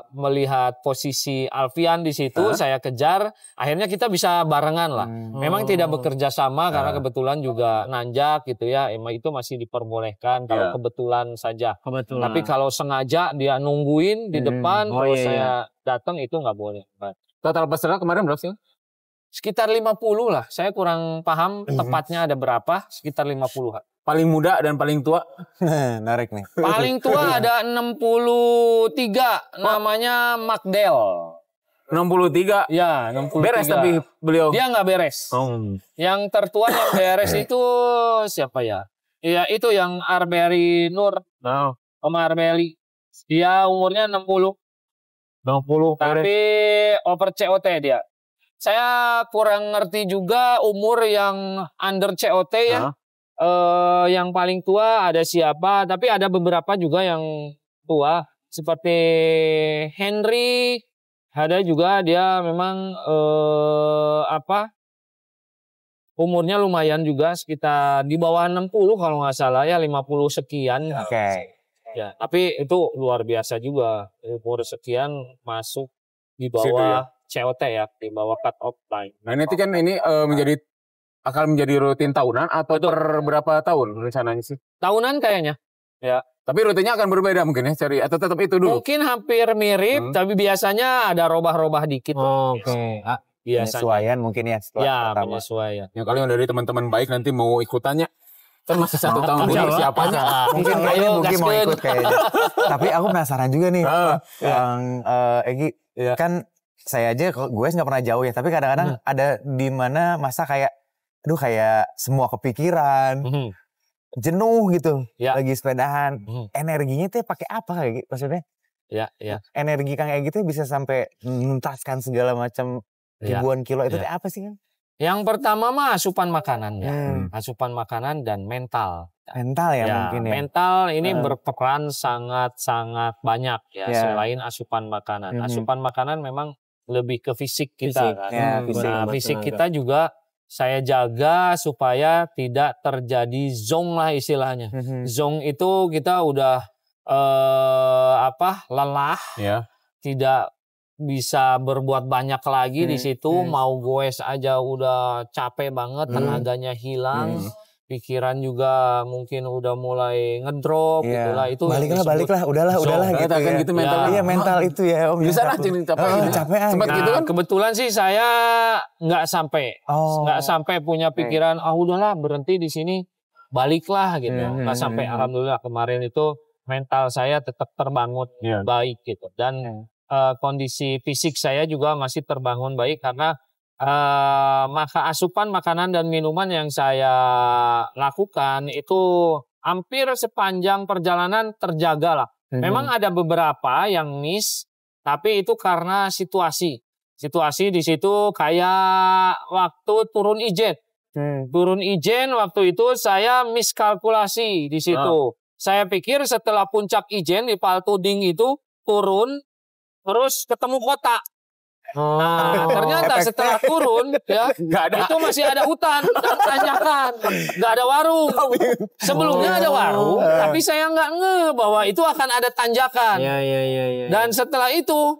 melihat posisi Alfian di situ, huh? saya kejar. Akhirnya kita bisa barengan lah. Hmm. Memang tidak oh. bekerja sama karena kebetulan juga nanjak gitu ya. Emang itu masih diperbolehkan kalau yeah. kebetulan saja. Kebetulan. Tapi kalau sengaja dia nungguin di hmm. depan, oh, kalau iya, saya iya. datang itu nggak boleh. Total peserta kemarin berapa sih? sekitar 50 lah. Saya kurang paham hmm. tepatnya ada berapa, sekitar 50. lah. Paling muda dan paling tua. Narik nih. Paling tua ada 63 namanya Magdel. 63. Ya, 63. Beres tapi beliau. Dia nggak beres. Oh. Yang tertua yang beres itu siapa ya? Iya, itu yang Arberi Nur. Nah, oh. no. Om Arbeli. Dia umurnya 60. 60. Tapi beres. over COT dia. Saya kurang ngerti juga umur yang under COT ya eh, yang paling tua ada siapa, tapi ada beberapa juga yang tua seperti Henry, ada juga dia memang eh, apa umurnya lumayan juga sekitar di bawah 60 kalau nggak salah ya 50 sekian. Oke. Okay. Ya, tapi itu luar biasa juga umur sekian masuk di bawah ya? COT ya, di bawah cut off line. Nah, nanti kan ini uh, menjadi akan menjadi rutin tahunan atau Betul. per berapa tahun rencananya sih? Tahunan kayaknya. Ya. Tapi rutinnya akan berbeda mungkin ya cari atau tetap itu dulu. Mungkin hampir mirip hmm. tapi biasanya ada robah-robah dikit. Oh, Oke. Okay. Ah, iya, Penyesuaian mungkin ya setelah Ya, pertama. penyesuaian. Ya kalau dari teman-teman baik nanti mau ikutannya kan masih satu ah, tahun dulu siapa mungkin ayo mungkin mau ikut kayaknya tapi aku penasaran juga nih ah. yang uh, Egi ya. kan saya aja gue nggak pernah jauh ya tapi kadang-kadang hmm. ada di mana masa kayak aduh kayak semua kepikiran. Mm -hmm jenuh gitu ya. lagi sepedahan hmm. energinya tuh pakai apa kayak gitu maksudnya ya ya energi kang kayak gitu bisa sampai menuntaskan segala macam ya, ribuan ya. kilo itu ya. apa sih kan yang pertama mah asupan makanan ya hmm. asupan makanan dan mental mental ya, ya mungkin ya mental ini hmm. berperan sangat sangat banyak ya, ya. selain asupan makanan hmm. asupan makanan memang lebih ke fisik kita fisik. kan ya, fisik, nah, fisik kita juga saya jaga supaya tidak terjadi zong lah istilahnya. Mm-hmm. Zong itu kita udah eh, apa lelah, yeah. tidak bisa berbuat banyak lagi hmm di mhm. situ. hmm Mau goes aja udah capek banget, mhm. tenaganya hilang. hmm pikiran juga mungkin udah mulai ngedrop yeah. lah itu baliklah baliklah udahlah so, udahlah iya, gitu kan ya. gitu iya. mental ya. iya mental oh, itu ya om ya. bisa lah jadi capek oh, gitu. nah, gitu kan nah, kebetulan sih saya nggak sampai oh. nggak oh. sampai punya pikiran ah oh, udahlah berhenti di sini baliklah gitu hmm, hmm, nggak hmm, sampai alhamdulillah kemarin itu mental saya tetap terbangun yeah. baik gitu dan hmm. uh, kondisi fisik saya juga masih terbangun baik karena Uh, maka asupan makanan dan minuman yang saya lakukan itu hampir sepanjang perjalanan terjaga lah. Hmm. Memang ada beberapa yang miss, tapi itu karena situasi. Situasi di situ kayak waktu turun ijen. Hmm. Turun ijen waktu itu saya miskalkulasi di situ. Oh. Saya pikir setelah puncak ijen di Paltuding itu turun terus ketemu kotak. Oh. Nah, ternyata setelah turun ya gak ada. itu masih ada hutan dan tanjakan, nggak ada warung. Oh, iya. Sebelumnya oh. ada warung, iya. tapi saya nggak nge bahwa itu akan ada tanjakan. Ya, ya, ya, ya. Dan setelah itu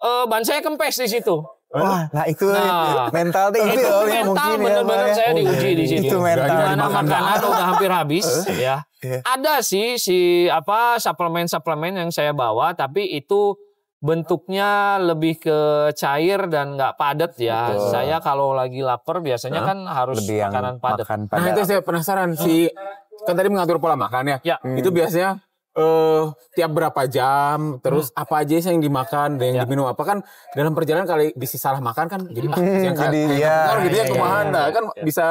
uh, ban saya kempes di situ. Wah, nah itu nah, mental itu, itu ya, mental ya, benar-benar ya, saya oh, iya, diuji di sini. Itu mental. Karena makanan udah hampir habis eh, ya. Ada sih si apa suplemen-suplemen yang saya bawa tapi itu bentuknya lebih ke cair dan nggak padat ya. Betul. Saya kalau lagi lapar biasanya huh? kan harus lebih makanan padat. Makan nah, padat. Nah itu saya penasaran hmm. sih. kan tadi mengatur pola makan ya. ya. Hmm. Itu biasanya uh, tiap berapa jam terus hmm. apa aja sih yang dimakan dan yang ya. diminum apa kan dalam perjalanan kali bisa salah makan kan jadi hmm, ah, yang jadi kan? iya, gitu iya, ya, ya, gitu ya, ya, ya, ya, kan ya. bisa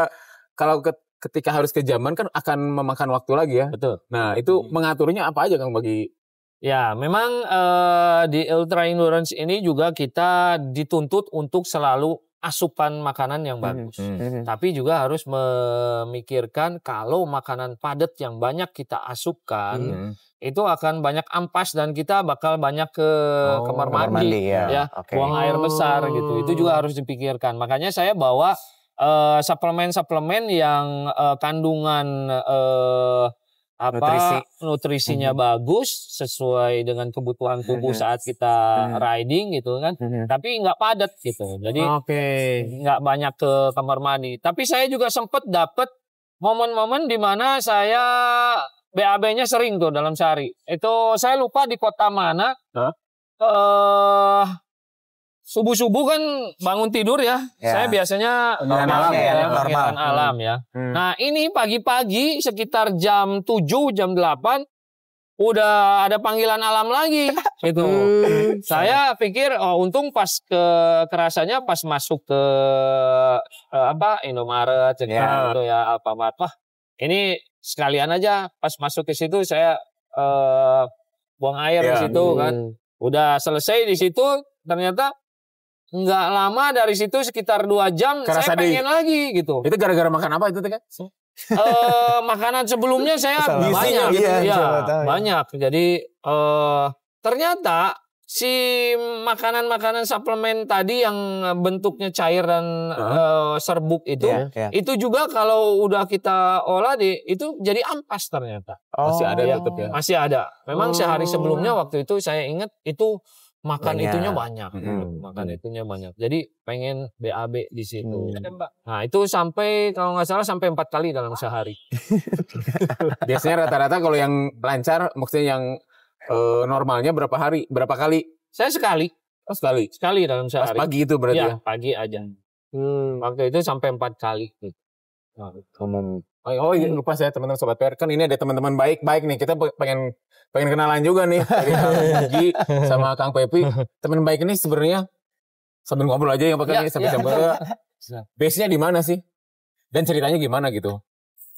kalau ke, ketika harus ke zaman kan akan memakan waktu lagi ya betul nah itu hmm. mengaturnya apa aja kang bagi Ya, memang uh, di ultra endurance ini juga kita dituntut untuk selalu asupan makanan yang hmm, bagus. Mm -hmm. Tapi juga harus memikirkan kalau makanan padat yang banyak kita asupkan mm -hmm. itu akan banyak ampas dan kita bakal banyak ke oh, kamar mandi, mandi ya, ya okay. buang air besar oh. gitu. Itu juga harus dipikirkan. Makanya saya bawa eh, suplemen-suplemen yang uh, kandungan uh, apa Nutrisi. nutrisinya mm-hmm. bagus sesuai dengan kebutuhan tubuh mm-hmm. saat kita mm-hmm. riding gitu kan mm-hmm. tapi nggak padat gitu jadi okay. banyak ke kamar mandi tapi saya juga sempet dapet momen-momen di mana saya BAB-nya sering tuh dalam sehari itu saya lupa di kota mana huh? uh, eh, subuh subuh kan bangun tidur ya. ya. Saya biasanya ya, normal, normal ya, normal. alam ya. Hmm. hmm. Nah ini pagi-pagi sekitar jam 7, jam 8 udah ada panggilan alam lagi gitu. Hmm. Saya pikir oh, untung pas ke kerasanya pas masuk ke eh, apa Indomaret ya. gitu ya, ya Alfamart. Wah, ini sekalian aja pas masuk ke situ saya eh, buang air ya. di situ kan. hmm. kan. Udah selesai di situ ternyata nggak lama dari situ sekitar dua jam Kerasa saya pengen di... lagi gitu. Itu gara-gara makan apa itu kan? uh, makanan sebelumnya saya banyak gitu iya, ya, banyak. Jadi uh, ternyata si makanan-makanan suplemen tadi yang bentuknya cair dan uh-huh. uh, serbuk itu yeah, yeah. itu juga kalau udah kita olah di itu jadi ampas ternyata. Oh. Masih ada ya, ya. Masih ada. Memang oh. sehari sebelumnya waktu itu saya ingat itu makan banyak. itunya banyak hmm. makan itunya banyak jadi pengen BAB di situ hmm. nah itu sampai kalau nggak salah sampai empat kali dalam sehari biasanya rata-rata kalau yang lancar maksudnya yang uh, normalnya berapa hari berapa kali saya sekali oh, sekali sekali dalam sehari Pas pagi itu berarti ya, ya? pagi aja hmm. waktu itu sampai empat kali gitu Ah, teman oh, oh, iya, hmm. lupa saya teman-teman sobat PR kan ini ada teman-teman baik-baik nih kita pengen pengen kenalan juga nih Kang sama Kang Pepi teman baik ini sebenarnya sambil ngobrol aja yang pakai ya, sampai kan? ya. ya. base-nya di mana sih dan ceritanya gimana gitu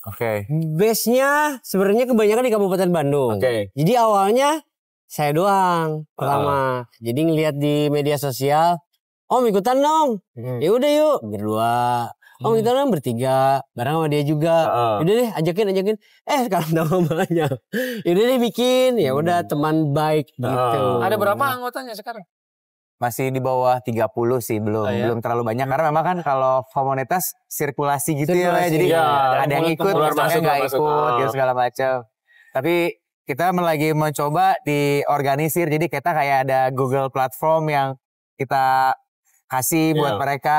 Oke. Okay. Base-nya sebenarnya kebanyakan di Kabupaten Bandung. Oke. Okay. Jadi awalnya saya doang pertama. Uh. Jadi ngelihat di media sosial, "Om ikutan dong." Hmm. Ya udah yuk, berdua Oh, hmm. om kita kan bertiga bareng sama dia juga uh. udah deh ajakin ajakin eh sekarang udah banyak, udah deh bikin ya udah hmm. teman baik uh. gitu ada berapa anggotanya sekarang masih di bawah 30 sih belum oh, iya? belum terlalu banyak karena memang kan kalau komunitas sirkulasi gitu ya, sirkulasi, ya, jadi iya. ada yang ikut ada yang gak ikut gitu ah. segala macam tapi kita lagi mencoba diorganisir jadi kita kayak ada Google platform yang kita kasih yeah. buat iya. mereka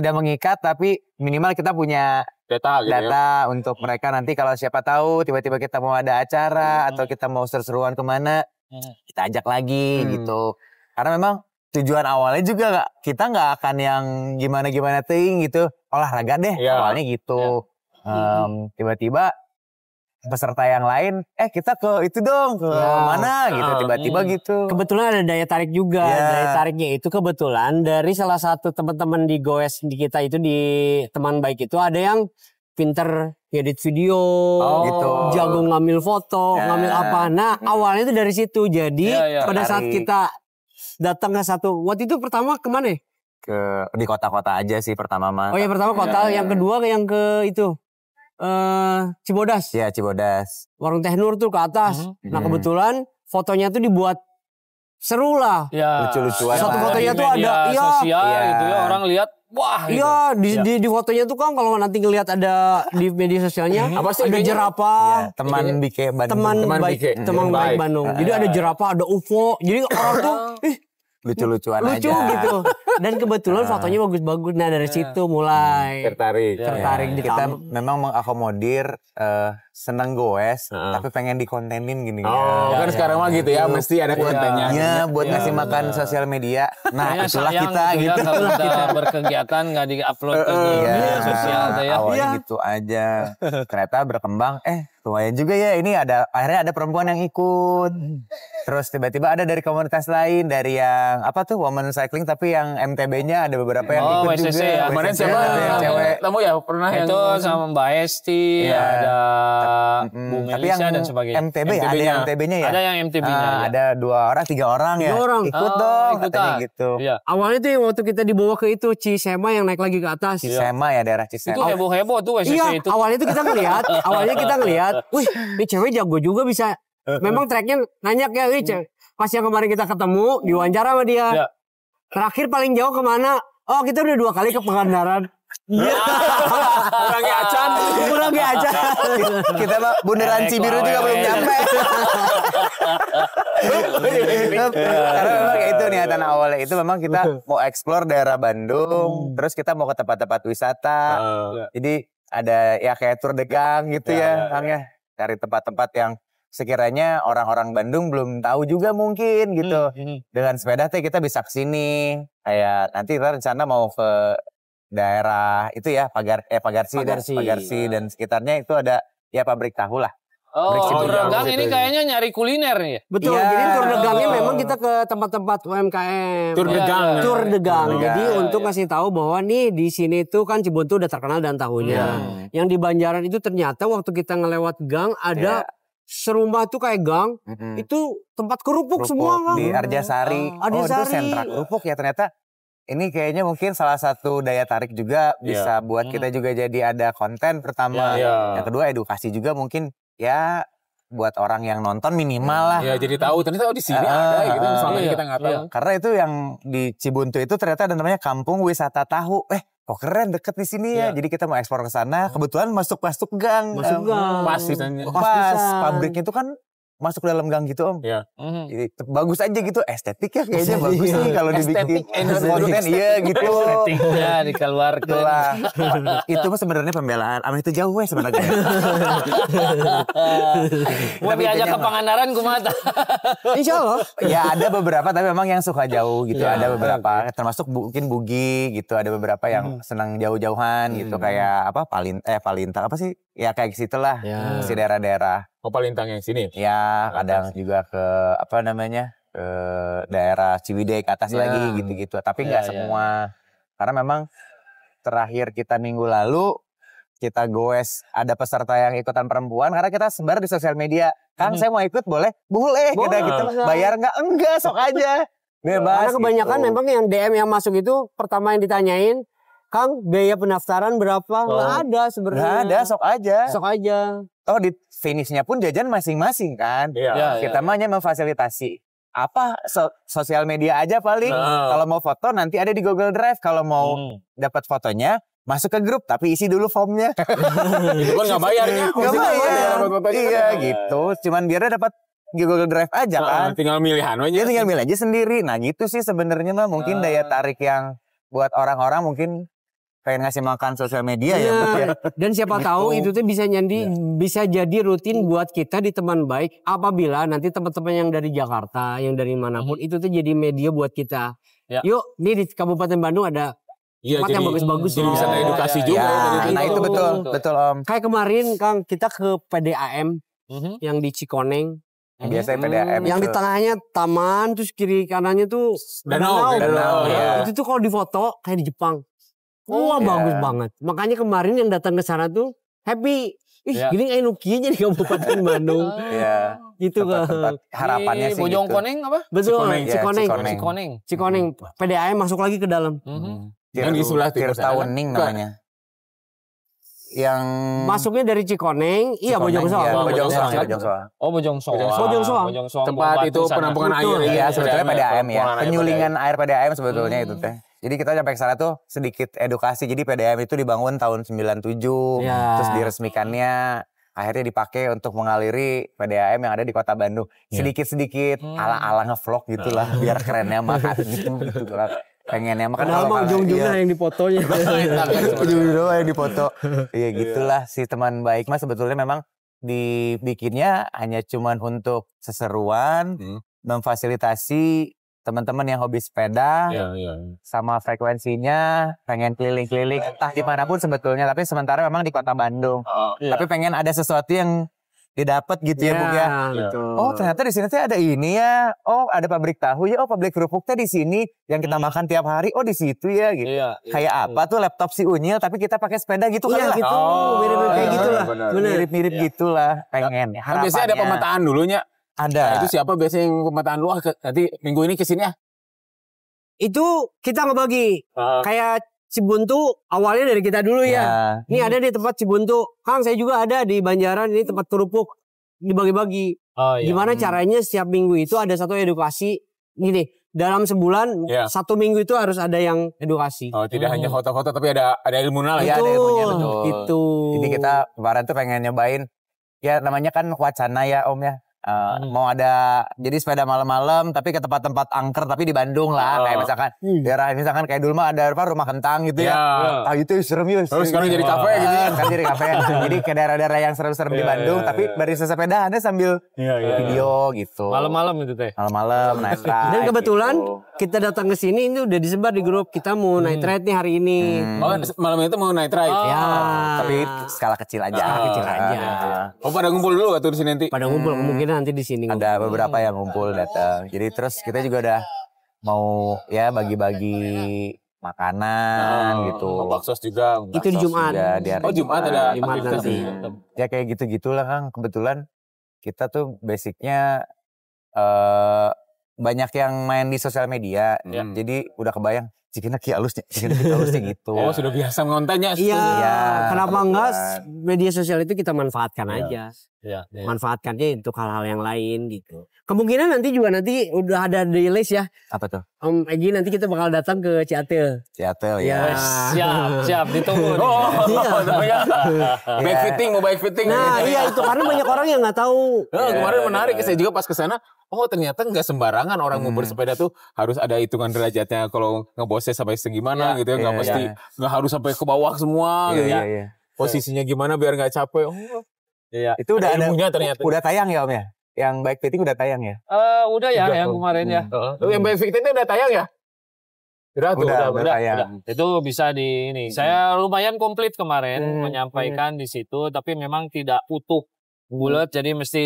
tidak mengikat tapi minimal kita punya data gitu ya. data ya. untuk hmm. mereka nanti kalau siapa tahu tiba-tiba kita mau ada acara hmm. hmm. atau kita mau seru-seruan kemana hmm. kita ajak lagi hmm. gitu karena memang tujuan awalnya juga gak, kita nggak akan yang gimana-gimana ting gitu olahraga deh ya. awalnya gitu ya. um, tiba-tiba peserta yang lain, eh kita ke itu dong ke ya. mana gitu ah, tiba-tiba hmm. gitu. Kebetulan ada daya tarik juga. Ya. Daya tariknya itu kebetulan dari salah satu teman-teman di Goes di kita itu di teman baik itu ada yang pinter edit video, oh, gitu. jago ngambil foto, yeah. ngambil apa. Nah hmm. awalnya itu dari situ. Jadi yeah, yeah. pada saat kita datang ke satu, waktu itu pertama kemana? Ya? Ke di kota-kota aja sih pertama mah. Oh ya pertama kota, ya. yang ya. kedua yang ke itu uh, Cibodas. Ya Cibodas. Warung Teh Nur tuh ke atas. Hmm. Nah hmm. kebetulan fotonya tuh dibuat seru lah. Ya. Lucu-lucuan. Satu fotonya tuh ada. Iya. Sosial ya. gitu ya orang lihat Wah, gitu. iya di, ya. di di fotonya tuh kan kalau nanti ngelihat ada di media sosialnya hmm. apa sih ada jerapah, ya, teman iya. Bike Bandung, teman, teman baik, Bike, hmm. teman baik, baik Bandung. Ah. Jadi ada jerapah, ada UFO. Jadi orang tuh ih lucu-lucuan lucu aja. Lucu gitu dan kebetulan ah. fotonya bagus-bagus nah dari iya. situ mulai hmm. tertarik tertarik yeah. kita memang mengakomodir uh, seneng goes uh. tapi pengen dikontenin gini oh ya, kan ya. sekarang mah gitu ya iya. mesti ada iya. kontennya ya buat ngasih makan sosial media nah itulah kita gitu, ya, gitu kalau kita berkegiatan nggak diupload ke media sosial ya awalnya gitu aja ternyata berkembang eh lumayan juga ya ini ada akhirnya ada perempuan yang ikut hmm. terus tiba-tiba ada dari komunitas lain dari yang apa tuh woman cycling tapi yang MTB-nya ada beberapa yang oh, ikut WCC juga. Ya. Kemarin siapa ya, cewek? Kamu ya pernah itu yang sama Mbak Esti, ya. ada Bung Elisa dan sebagainya. MTB, ya? MTB ada yang MTB-nya ya? Ada yang MTB-nya. Ah, ya. Ada dua orang, tiga orang ya? tiga ya. orang. Ikut oh, dong ikutan. gitu. Ya. Awalnya tuh waktu kita dibawa ke itu Cisema yang naik lagi ke atas. Iya. Cisema ya daerah Cisema. Itu heboh-heboh tuh WCC iya, itu. awalnya tuh kita ngeliat awalnya kita ngeliat, wih ini cewek jago juga bisa. Memang tracknya nanyak ya, wih pas yang kemarin kita ketemu diwawancara sama dia. Ya. Terakhir paling jauh kemana? Oh kita udah dua kali ke Pangandaran. Iya. Kurangnya acan. Kurangnya acan. Kita mah bundaran Cibiru juga belum nyampe. Karena memang itu niatan ya, awalnya itu memang kita mau eksplor daerah Bandung, hmm. terus kita mau ke tempat-tempat wisata. Ah. Jadi ada ya kayak tur degang gitu ya, ya, ya Kang ya. Cari tempat-tempat yang sekiranya orang-orang Bandung belum tahu juga mungkin hmm, gitu. Hmm, Dengan sepeda teh kita bisa ke sini. Kayak nanti kita rencana mau ke daerah itu ya Pagar eh Pagarsi Pagarsi, dan, Pagarsi nah. dan sekitarnya itu ada ya pabrik tahu lah. Oh, Turdegang ini ya. kayaknya nyari kuliner nih. Betul. Ya. Jadi Turdegangnya oh. memang kita ke oh. tempat-tempat UMKM. Turdegang. Iya. Ya. Turdegang. Ya. Jadi ya. untuk iya. ngasih tahu bahwa nih di sini itu kan Cibuntu udah terkenal dan tahunya. Ya. Yang di Banjaran itu ternyata waktu kita ngelewat gang ada iya serumah itu kayak gang, mm-hmm. itu tempat kerupuk, Rupuk semua kan. Di Arjasari. Oh, Oh, itu sentra kerupuk ya ternyata. Ini kayaknya mungkin salah satu daya tarik juga iya. bisa yeah. buat kita juga jadi ada konten pertama. Yeah, yeah. Yang kedua edukasi juga mungkin ya buat orang yang nonton minimal lah. Ya jadi tahu ternyata oh di sini uh, ada gitu selama iya, kita nggak iya. tahu. Iya. Karena itu yang di Cibuntu itu ternyata ada namanya Kampung Wisata Tahu. Eh kok keren deket di sini ya. ya. Jadi kita mau ekspor ke sana. Hmm. Kebetulan masuk masuk gang. Masuk eh, gang. Pas, pas, pas pabriknya itu kan masuk dalam gang gitu om. Ya. Mm. Bagus aja gitu estetik ya kayaknya estetik, iya, bagus nih kalau dibikin. Estetik kan? iya gitu. Estetiknya dikeluarkan. Lah. itu mah sebenarnya pembelaan. Amin itu jauh weh sebenarnya. Mau diajak ke Pangandaran gue mata. Insya Allah. Ya ada beberapa tapi memang yang suka jauh gitu. Ya, ada iya. beberapa termasuk mungkin Bugi gitu. Ada beberapa yang hmm. senang jauh-jauhan gitu. Hmm. Kayak apa Palin eh Palinta apa sih ya kayak situlah ya. si daerah-daerah. Oh yang sini? Ya kadang Atas. juga ke apa namanya ke daerah Ciwidey ke atas ya. lagi gitu-gitu. Tapi ya, nggak ya, semua karena memang terakhir kita minggu lalu kita goes ada peserta yang ikutan perempuan karena kita sebar di sosial media. Kang hmm. saya mau ikut boleh? Boleh. Kita gitu. Bayar nggak? Enggak sok aja. Bebas. Karena kebanyakan gitu. memang yang DM yang masuk itu pertama yang ditanyain Kang, biaya pendaftaran berapa? Oh. Nggak ada sebenarnya. Gak ada, sok aja. Sok aja. Oh, di finishnya pun jajan masing-masing kan. Iya. Yeah. Kita yeah. Iya. hanya memfasilitasi. Apa so sosial media aja paling. Nah. Kalau mau foto nanti ada di Google Drive. Kalau mau hmm. dapat fotonya masuk ke grup tapi isi dulu formnya. itu kan nggak bayar ya. Nggak bayar. Iya gitu. Cuman biar dapat Google Drive aja nah, kan. tinggal milih anu aja. Ya, tinggal milih aja sendiri. Nah gitu sih sebenarnya mah mungkin nah. daya tarik yang buat orang-orang mungkin pengen ngasih makan sosial media ya, iya. ya. dan siapa tahu gitu. itu tuh bisa nyandi ya. bisa jadi rutin buat kita di teman baik apabila nanti teman-teman yang dari Jakarta yang dari manapun hmm. itu tuh jadi media buat kita ya. yuk nih di Kabupaten Bandung ada Iya, jadi, yang bagus-bagus jadi bisa oh, ya, edukasi ya, juga. Ya, ya. Nah itu gitu. betul, betul om. Kayak kemarin Kang kita ke PDAM hmm yang di Cikoneng. Yang biasa hmm. PDAM Yang di tengahnya taman, terus kiri kanannya tuh danau. Danau, danau, danau ya. Itu iya. tuh kalau di foto kayak di Jepang. Wah oh, yeah. bagus banget. Makanya kemarin yang datang ke sana tuh happy. Ih, yeah. gini ayo nuki jadi Kabupaten Bandung. Oh. Iya. yeah. Gitu kan. harapannya sih Bojong gitu. Koneng apa? Betul. Cikoneng. Cikoneng. Iya, Cikoneng. Cikoneng. Cikoneng. Hmm. PDAM masuk lagi ke dalam. Hmm. hmm. Yang di sebelah Tirtawening namanya. Yang masuknya dari Cikoneng, iya Soang. Iya, Bojong Soang. Oh, Bojongsoa. Bojong Soang. Tempat itu penampungan air. Iya, iya sebetulnya PDAM ya. Penyulingan air PDAM sebetulnya hmm. itu teh. Jadi kita sampai ke sana tuh sedikit edukasi. Jadi PDAM itu dibangun tahun 97 ya. terus diresmikannya akhirnya dipakai untuk mengaliri PDAM yang ada di Kota Bandung. Ya. Sedikit-sedikit hmm. ala-ala ngevlog gitulah lah hmm. biar kerennya makan gitu, gitu lah, Pengennya makan Padahal kan. ujung-ujungnya iya. yang dipotonya. Ujung-ujungnya yang dipoto. Iya gitulah si teman baik mah sebetulnya memang dibikinnya hanya cuman untuk seseruan, hmm. memfasilitasi teman-teman yang hobi sepeda yeah, yeah. Iya. sama frekuensinya pengen keliling-keliling iya. entah dimanapun sebetulnya tapi sementara memang di kota Bandung oh, yeah. tapi pengen ada sesuatu yang didapat gitu ya, iya, ya bu ya. Oh ternyata di sini tuh ada ini ya. Oh ada pabrik tahu ya. Oh pabrik kerupuknya di sini yang kita hmm. makan tiap hari. Oh di situ ya gitu. ya, Kayak apa tuh laptop si Unyil tapi kita pakai sepeda gitu iya, kan gitu. Oh, mirip-mirip ya, gitulah. Mirip-mirip gitulah nah, pengen. Ya, harapannya. Biasanya ada pemetaan dulunya ada. Nah, itu siapa biasanya yang pemetaan lu? Ah, nanti minggu ini kesini ya? Itu kita ngebagi. Uh. Ah. Kayak Cibuntu awalnya dari kita dulu ya. ya. Ini hmm. ada di tempat Cibuntu. Kang saya juga ada di Banjaran ini tempat kerupuk dibagi-bagi. Oh, iya. Gimana hmm. caranya setiap minggu itu ada satu edukasi gini dalam sebulan yeah. satu minggu itu harus ada yang edukasi. Oh, tidak hmm. hanya foto-foto tapi ada ada ilmunya ya. ada ilmunya Itu. Jadi kita kemarin tuh pengen nyobain ya namanya kan wacana ya Om ya. Uh, hmm. mau ada jadi sepeda malam-malam tapi ke tempat-tempat angker tapi di Bandung lah oh. kayak misalkan hmm. daerah ini misalkan kayak dulu mah ada apa rumah kentang gitu ya yeah. ah itu serem ya terus sekarang jadi ah, kafe gitu ya. kan jadi kafe jadi ke daerah-daerah yang serem-serem yeah, di ya, ya, Bandung yeah, tapi baris sepeda anda sambil video gitu malam-malam itu teh malam-malam naik ride dan gitu. kebetulan gitu. kita datang ke sini ini udah disebar di grup kita mau hmm. night ride nih hari ini hmm. oh malam itu mau night ride oh. ya tapi skala kecil aja oh. kecil aja gitu. oh pada ngumpul dulu gak di sini nanti pada ngumpul kemungkinan hmm nanti di sini. Ada beberapa yang ngumpul datang. Jadi terus kita juga udah mau ya bagi-bagi makanan ah, gitu. Iya, oh, gitu. Oh, juga. itu di Jumat. Juga, di oh Jumat ada Jumat nanti. Ya kayak gitu gitulah kan Kebetulan kita tuh basicnya uh, banyak yang main di sosial media. Yeah. Jadi udah kebayang Cikinak ya halusnya, Cikinak kita halusnya gitu. Oh sudah biasa ngontennya. Iya, ya, kenapa iya, enggak media sosial itu kita manfaatkan ya. aja. Ya, ya. Manfaatkannya untuk hal-hal yang lain gitu. Kemungkinan nanti juga nanti udah ada di ya. Apa tuh? Om um, Egi nanti kita bakal datang ke Ciatil. Ciatil ya. ya. Siap, siap ditunggu. oh, iya. ya. baik fitting, mau baik fitting. Nah gitu, iya itu karena banyak orang yang gak tahu. Oh, kemarin iya, menarik, saya juga pas ke sana, oh ternyata nggak sembarangan orang hmm. mau bersepeda tuh harus ada hitungan derajatnya kalau ngebos saya sampai segimana yeah. gitu ya, nggak yeah, mesti iya. nggak yeah. harus sampai ke bawah semua yeah, gitu ya. yeah. Iya. Posisinya gimana biar nggak capek. Oh. iya Itu udah ada, ada ternyata. Udah tayang ya Om ya? Yang baik fitting udah tayang ya? Eh uh, udah ya udah, yang oh. kemarin ya. Uh, Yang baik fitting udah tayang ya? Udah, tuh, udah, udah, udah, tayang. udah. Itu bisa di ini. Hmm. Saya lumayan komplit kemarin hmm. menyampaikan hmm. di situ tapi memang tidak utuh bulat hmm. jadi mesti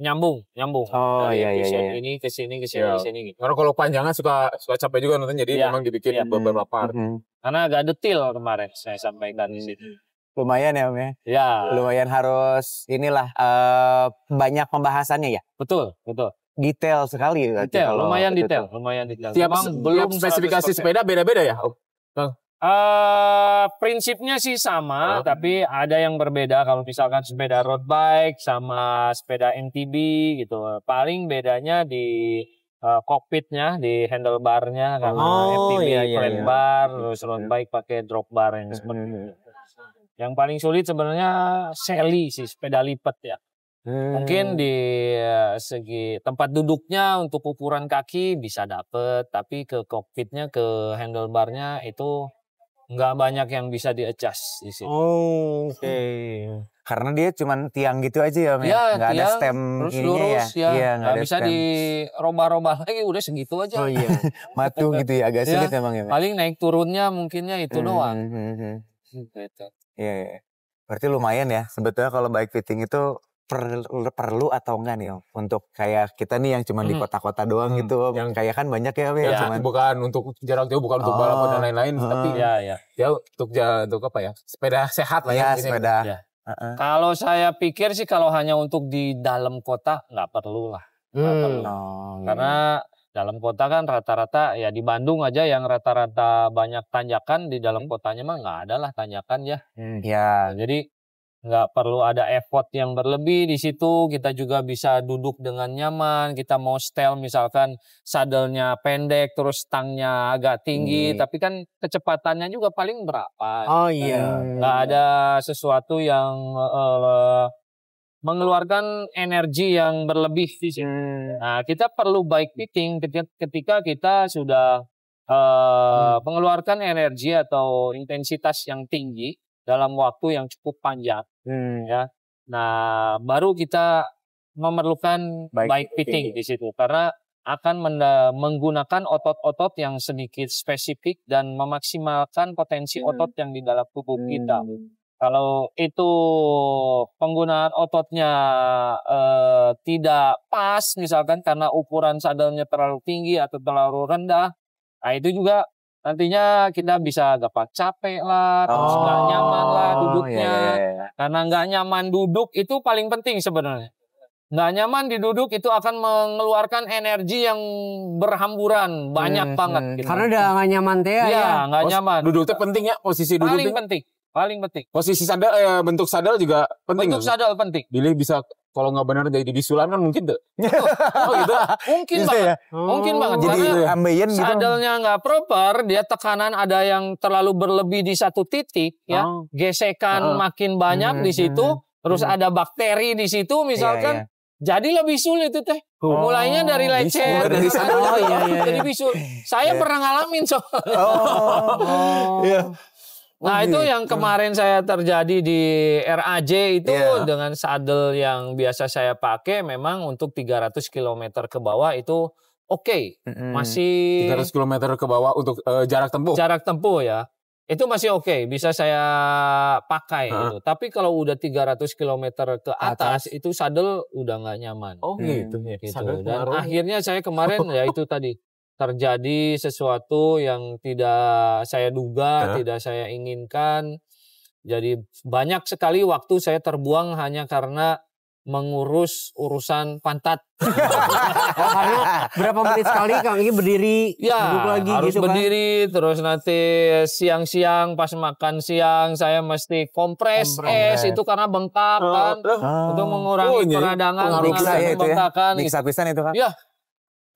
nyambung nyambung oh iya iya iya ini ke sini ke sini iya. ke sini gitu. karena kalau panjangan suka suka capek juga nonton jadi iya. memang dibikin iya. beberapa part hmm. karena agak detil kemarin saya sampaikan di sini lumayan ya om ya ya. lumayan harus inilah uh, banyak pembahasannya ya betul betul detail sekali detail kalau lumayan detail itu. lumayan detail tiap belum spesifikasi sepeda beda beda ya Uh, prinsipnya sih sama, oh. tapi ada yang berbeda. Kalau misalkan sepeda road bike sama sepeda MTB gitu, paling bedanya di uh, kokpitnya, di handlebarnya karena oh, MTB iya, iya, flat iya. bar, iya, terus road iya. bike pakai drop bar yang sebenarnya. Iya, yang paling sulit sebenarnya seli sih sepeda lipat ya. Hmm. Mungkin di eh, segi tempat duduknya untuk ukuran kaki bisa dapet, tapi ke kokpitnya, ke handlebarnya itu nggak banyak yang bisa di-adjust di sini. Oh, oke. Okay. Karena dia cuma tiang gitu aja ya, Ya, nggak tiang, ada stem terus ya? lurus ya. ya. Iya, nggak bisa stem. dirobah-robah lagi, udah segitu aja. Oh iya. Matung gitu ya, agak iya. sulit ya, emang ya. Paling naik turunnya mungkinnya itu hmm, doang. Hmm, hmm, hmm. Gitu. Iya, iya. Berarti lumayan ya. Sebetulnya kalau bike fitting itu perlu perlu atau enggak nih Om untuk kayak kita nih yang cuma hmm. di kota-kota doang hmm. gitu Om. Yang kayak kan banyak ya Om ya, ya cuman... bukan untuk jarak jauh bukan oh. untuk balapan dan lain-lain hmm. tapi ya ya ya untuk jalan, untuk apa ya sepeda sehat lah ya, iya, ya sepeda. Ya. Kalau saya pikir sih kalau hanya untuk di dalam kota nggak perlu lah. Hmm. Perlu. Oh, iya. Karena dalam kota kan rata-rata ya di Bandung aja yang rata-rata banyak tanjakan di dalam hmm. kotanya mah nggak ada lah tanjakan ya. Hmm. Ya. Nah, jadi nggak perlu ada effort yang berlebih di situ kita juga bisa duduk dengan nyaman kita mau setel misalkan sadelnya pendek terus tangnya agak tinggi hmm. tapi kan kecepatannya juga paling berapa oh iya nah, nggak ada sesuatu yang uh, mengeluarkan energi yang berlebih di sini hmm. nah kita perlu baik fitting ketika kita sudah uh, hmm. mengeluarkan energi atau intensitas yang tinggi dalam waktu yang cukup panjang. Hmm. Ya. Nah, baru kita memerlukan bike, bike fitting di situ karena akan menggunakan otot-otot yang sedikit spesifik dan memaksimalkan potensi hmm. otot yang di dalam tubuh hmm. kita. Kalau itu penggunaan ototnya eh, tidak pas, misalkan karena ukuran sadelnya terlalu tinggi atau terlalu rendah, nah itu juga nantinya kita bisa dapat capek lah, terus oh, gak nyaman lah iya, duduknya. Yeah, yeah, yeah. Karena nggak nyaman duduk itu paling penting sebenarnya. Nggak nyaman di duduk itu akan mengeluarkan energi yang berhamburan banyak hmm, banget. Hmm. Gitu. Karena udah nggak nyaman teh ya. Iya, nggak nyaman. Duduk itu penting ya posisi duduk. Paling penting. Paling penting. Posisi sadel, eh, bentuk sadel juga penting. Bentuk sadel penting. Billy bisa kalau nggak benar jadi bisulan kan mungkin tuh. Iya. Oh, oh gitu. Mungkin banget. Ya? Oh. Mungkin banget. Jadi Karena ambeien gitu. Sadelnya nggak proper, dia tekanan ada yang terlalu berlebih di satu titik ya. Oh. Gesekan oh. makin banyak hmm, di situ, hmm, hmm, terus hmm. ada bakteri di situ iya, misalkan. Yeah, yeah. Jadi lebih sulit itu teh. Oh, Mulainya dari lecet, dari sana. oh, iya, iya. jadi iya. bisul. Saya yeah. pernah ngalamin soalnya. Oh, oh. yeah. Nah, oh, itu gitu. yang kemarin saya terjadi di RAJ itu yeah. dengan sadel yang biasa saya pakai memang untuk 300 km ke bawah itu oke. Okay. Mm -hmm. Masih 300 km ke bawah untuk uh, jarak tempuh. Jarak tempuh ya. Itu masih oke, okay, bisa saya pakai huh? gitu. Tapi kalau udah 300 km ke atas, atas. itu sadel udah nggak nyaman. Oh, gitu. hmm. gitu. gitu. Dan akhirnya saya kemarin ya itu tadi terjadi sesuatu yang tidak saya duga, huh? tidak saya inginkan. Jadi banyak sekali waktu saya terbuang hanya karena mengurus urusan pantat. oh, karena berapa menit sekali Kang ini berdiri, ya, duduk lagi harus gitu kan? berdiri, kan? terus nanti siang-siang pas makan siang saya mesti kompres, kompres. es itu karena bengkak oh, kan oh, untuk mengurangi oh, peradangan, pengaruh bengkakan. Ya? Bengkakan. itu kan? Ya,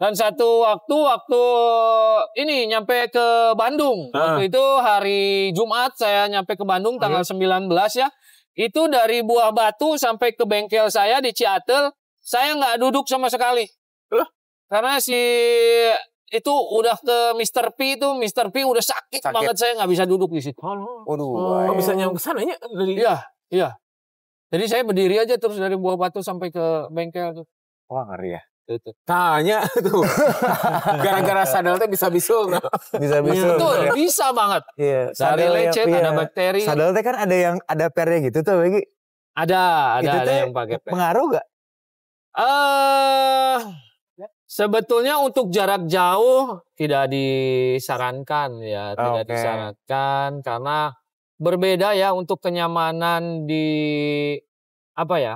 dan satu waktu waktu eh, ini nyampe ke Bandung. Ah. Waktu itu hari Jumat saya nyampe ke Bandung tanggal sembilan 19 ya. Itu dari Buah Batu sampai ke bengkel saya di Ciatel, saya nggak duduk sama sekali. Loh? Karena si itu udah ke Mr. P itu Mr. P udah sakit, sakit. banget saya nggak bisa duduk di situ. Oh, Waduh. Hmm. Kok bisa nyampe sana ya dari Iya, iya. Jadi saya berdiri aja terus dari buah batu sampai ke bengkel tuh. Wah ngeri ya itu. Tanya tuh. Gara-gara sadel teh bisa bisul. bisa bisul. Betul, bisa banget. Iya. Sadel lecet, ya. ada bakteri. Sadel teh kan ada yang ada pernya gitu tuh lagi. Ada, ada, itu ada yang pakai per. Pengaruh gak? Eh uh, sebetulnya untuk jarak jauh tidak disarankan ya, tidak okay. disarankan karena berbeda ya untuk kenyamanan di apa ya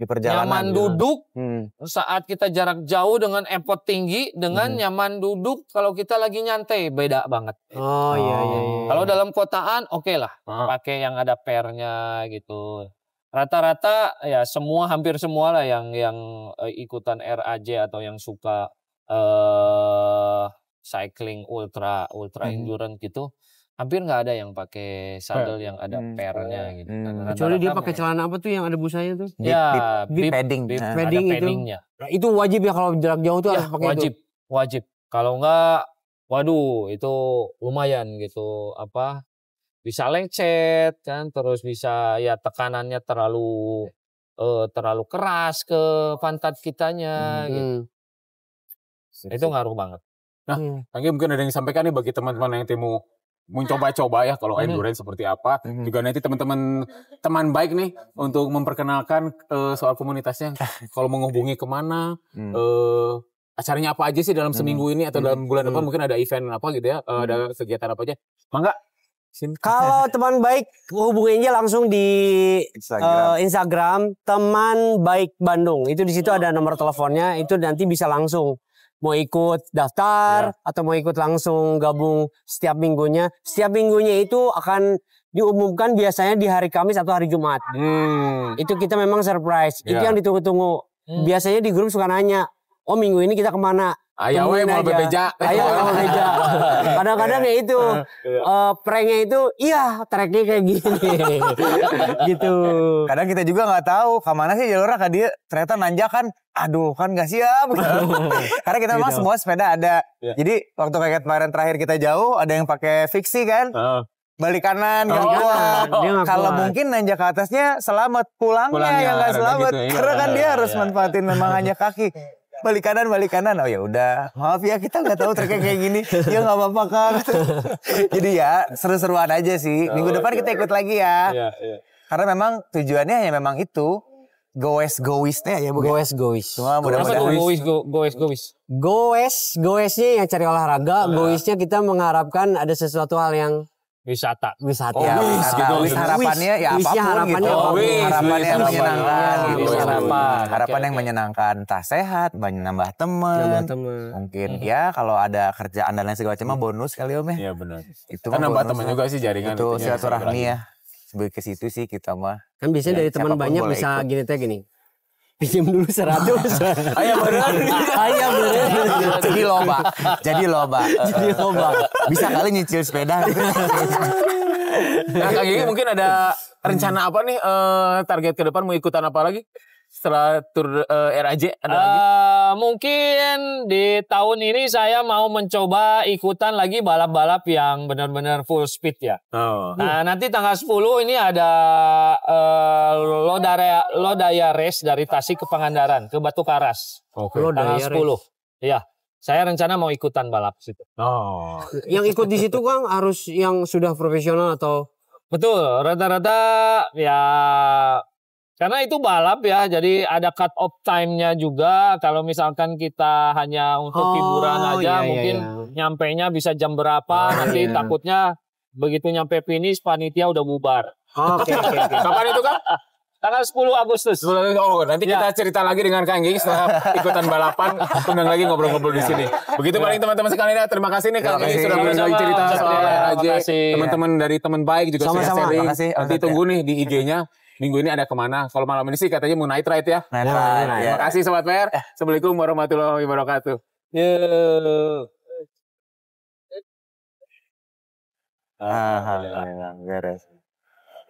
di perjalanan nyaman gitu. duduk hmm. saat kita jarak jauh dengan effort tinggi dengan hmm. nyaman duduk kalau kita lagi nyantai beda banget oh, iya iya, iya. kalau dalam kotaan oke okay lah ah. pakai yang ada pernya gitu rata-rata ya semua hampir semua lah yang yang eh, ikutan RAJ atau yang suka uh, cycling ultra ultra hmm. endurance gitu hampir nggak ada yang pakai saddle nah, yang ada hmm. pernya gitu. Hmm. Rata -rata Kecuali dia kan pakai celana apa tuh yang ada busanya tuh? Ya, bib, bib, padding. Bib, nah. padding ada paddingnya. Itu. Nah, itu wajib ya kalau jarak jauh tuh ya, harus pakai wajib, itu. Wajib, wajib. Kalau nggak, waduh itu lumayan gitu apa bisa lecet kan terus bisa ya tekanannya terlalu eh, terlalu keras ke pantat kitanya hmm. gitu. Sip, Itu ngaruh banget. Nah, hmm. mungkin ada yang disampaikan nih bagi teman-teman yang temu mencoba-coba ya kalau endurance seperti apa. Juga nanti teman-teman teman baik nih untuk memperkenalkan uh, soal komunitasnya. kalau menghubungi kemana, hmm. uh, acaranya apa aja sih dalam hmm. seminggu ini atau dalam bulan depan hmm. mungkin ada event apa gitu ya, uh, ada hmm. kegiatan apa aja. Mangga kalau teman baik hubunginnya langsung di Instagram, uh, Instagram teman baik Bandung. Itu di situ oh. ada nomor teleponnya. Itu nanti bisa langsung mau ikut daftar yeah. atau mau ikut langsung gabung setiap minggunya. Setiap minggunya itu akan diumumkan biasanya di hari Kamis atau hari Jumat. Hmm. Itu kita memang surprise. Yeah. Itu ya. yang ditunggu-tunggu. Hmm. Biasanya di grup suka nanya, oh minggu ini kita kemana Ayah we mau bebeja. Ayah mau bebeja. Kadang-kadang ya itu uh, pranknya itu iya tracknya kayak gini. gitu. Kadang kita juga gak tahu kemana sih jalurnya kan dia ternyata nanjak kan, aduh kan gak siap karena kita memang gitu. semua sepeda ada Ya. jadi waktu kayak kemarin terakhir kita jauh ada yang pakai fiksi kan uh balik kanan oh, gak kuat. Kan. Kalau mungkin nanjak ke atasnya selamat pulangnya, pulangnya yang gak gitu, selamat. Gitu, iya, Karena kan iya, dia iya, harus iya. manfaatin memang hanya kaki balik kanan balik kanan oh ya udah maaf ya kita nggak tahu triknya kayak gini ya nggak apa-apa kan jadi ya seru-seruan aja sih oh, minggu depan okay. kita ikut lagi ya iya, iya. karena memang tujuannya hanya memang itu goes goisnya ya bukan ya? goes gois cuma mudah-mudahan gois gois goes goes goesnya yang cari olahraga nah. goisnya iya. kita mengharapkan ada sesuatu hal yang wisata wisata oh, ya, wisata. Gitu, wis harapannya ya apapun wis, harapannya gitu. Oh, wis, harapan yang menyenangkan gitu. Wis, harapan. harapan yang menyenangkan entah sehat banyak nambah teman mungkin mm-hmm. ya kalau ada kerjaan dan lain segala macam mm-hmm. bonus kali om ya iya, benar itu kan nambah teman juga sih jaringan itu iya, silaturahmi ya sebagai ke situ sih kita mah kan biasanya ya, dari teman banyak bisa gini teh gini pinjam dulu seratus ayah beren ayah beren jadi loba jadi loba jadi loba bisa kali nyicil sepeda nah, nah kang mungkin ada rencana apa nih eh, target ke depan mau ikutan apa lagi setelah tur uh, eh, RAJ ada uh, lagi? Eh, mungkin di tahun ini saya mau mencoba ikutan lagi balap-balap yang benar-benar full speed ya. Oh. Nah nanti tanggal 10 ini ada uh, eh, Lodaya, Lodaya Race dari Tasik ke Pangandaran ke Batu Karas. Oke. Okay. Tanggal Lodaya 10. Iya. Saya rencana mau ikutan balap situ. Oh. yang ikut di situ Kang harus yang sudah profesional atau Betul, rata-rata ya karena itu balap ya, jadi ada cut off time-nya juga. Kalau misalkan kita hanya untuk oh, hiburan aja, iya, iya mungkin iya. nya bisa jam berapa. Oh, nanti iya. takutnya begitu nyampe finish, panitia udah bubar. Oke, okay, oke. Okay, okay. Kapan itu kan? Tanggal 10 Agustus. Oh, nanti ya. kita cerita lagi dengan Kang Gigi setelah ikutan balapan, kemudian lagi ngobrol-ngobrol di sini. Begitu ya. paling teman-teman sekalian ya. Terima kasih nih Kang Gigi sudah berbagi cerita soal ya, Teman-teman dari teman baik juga Sama-sama. sharing. nanti tunggu nih di IG-nya minggu ini ada kemana. Kalau malam ini sih katanya mau night ride ya. Night ride. Nah, nah, ya. Terima kasih Sobat PR. Eh. Assalamualaikum warahmatullahi wabarakatuh. Yo. Alhamdulillah beres.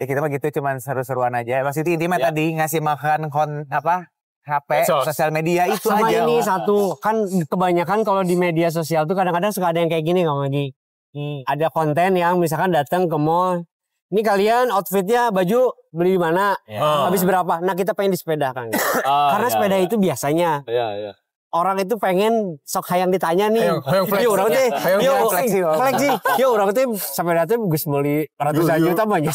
Ya kita mah gitu cuman seru-seruan aja. Mas itu intinya ya. tadi ngasih makan kon apa HP, sosial media itu Sama aja. ini satu, kan kebanyakan kalau di media sosial tuh kadang-kadang suka ada yang kayak gini kalau lagi. Hmm. Ada konten yang misalkan datang ke mall, ini kalian outfitnya baju beli di mana, yeah. habis berapa. Nah kita pengen di sepeda kan. Ah, Karena yeah, sepeda yeah. itu biasanya. Yeah, yeah. Orang itu pengen sok hayang ditanya nih. Hayang, hayang Yo orang teh, yo fleksi. Yo orang teh sepeda teh geus beli ratusan juta banyak.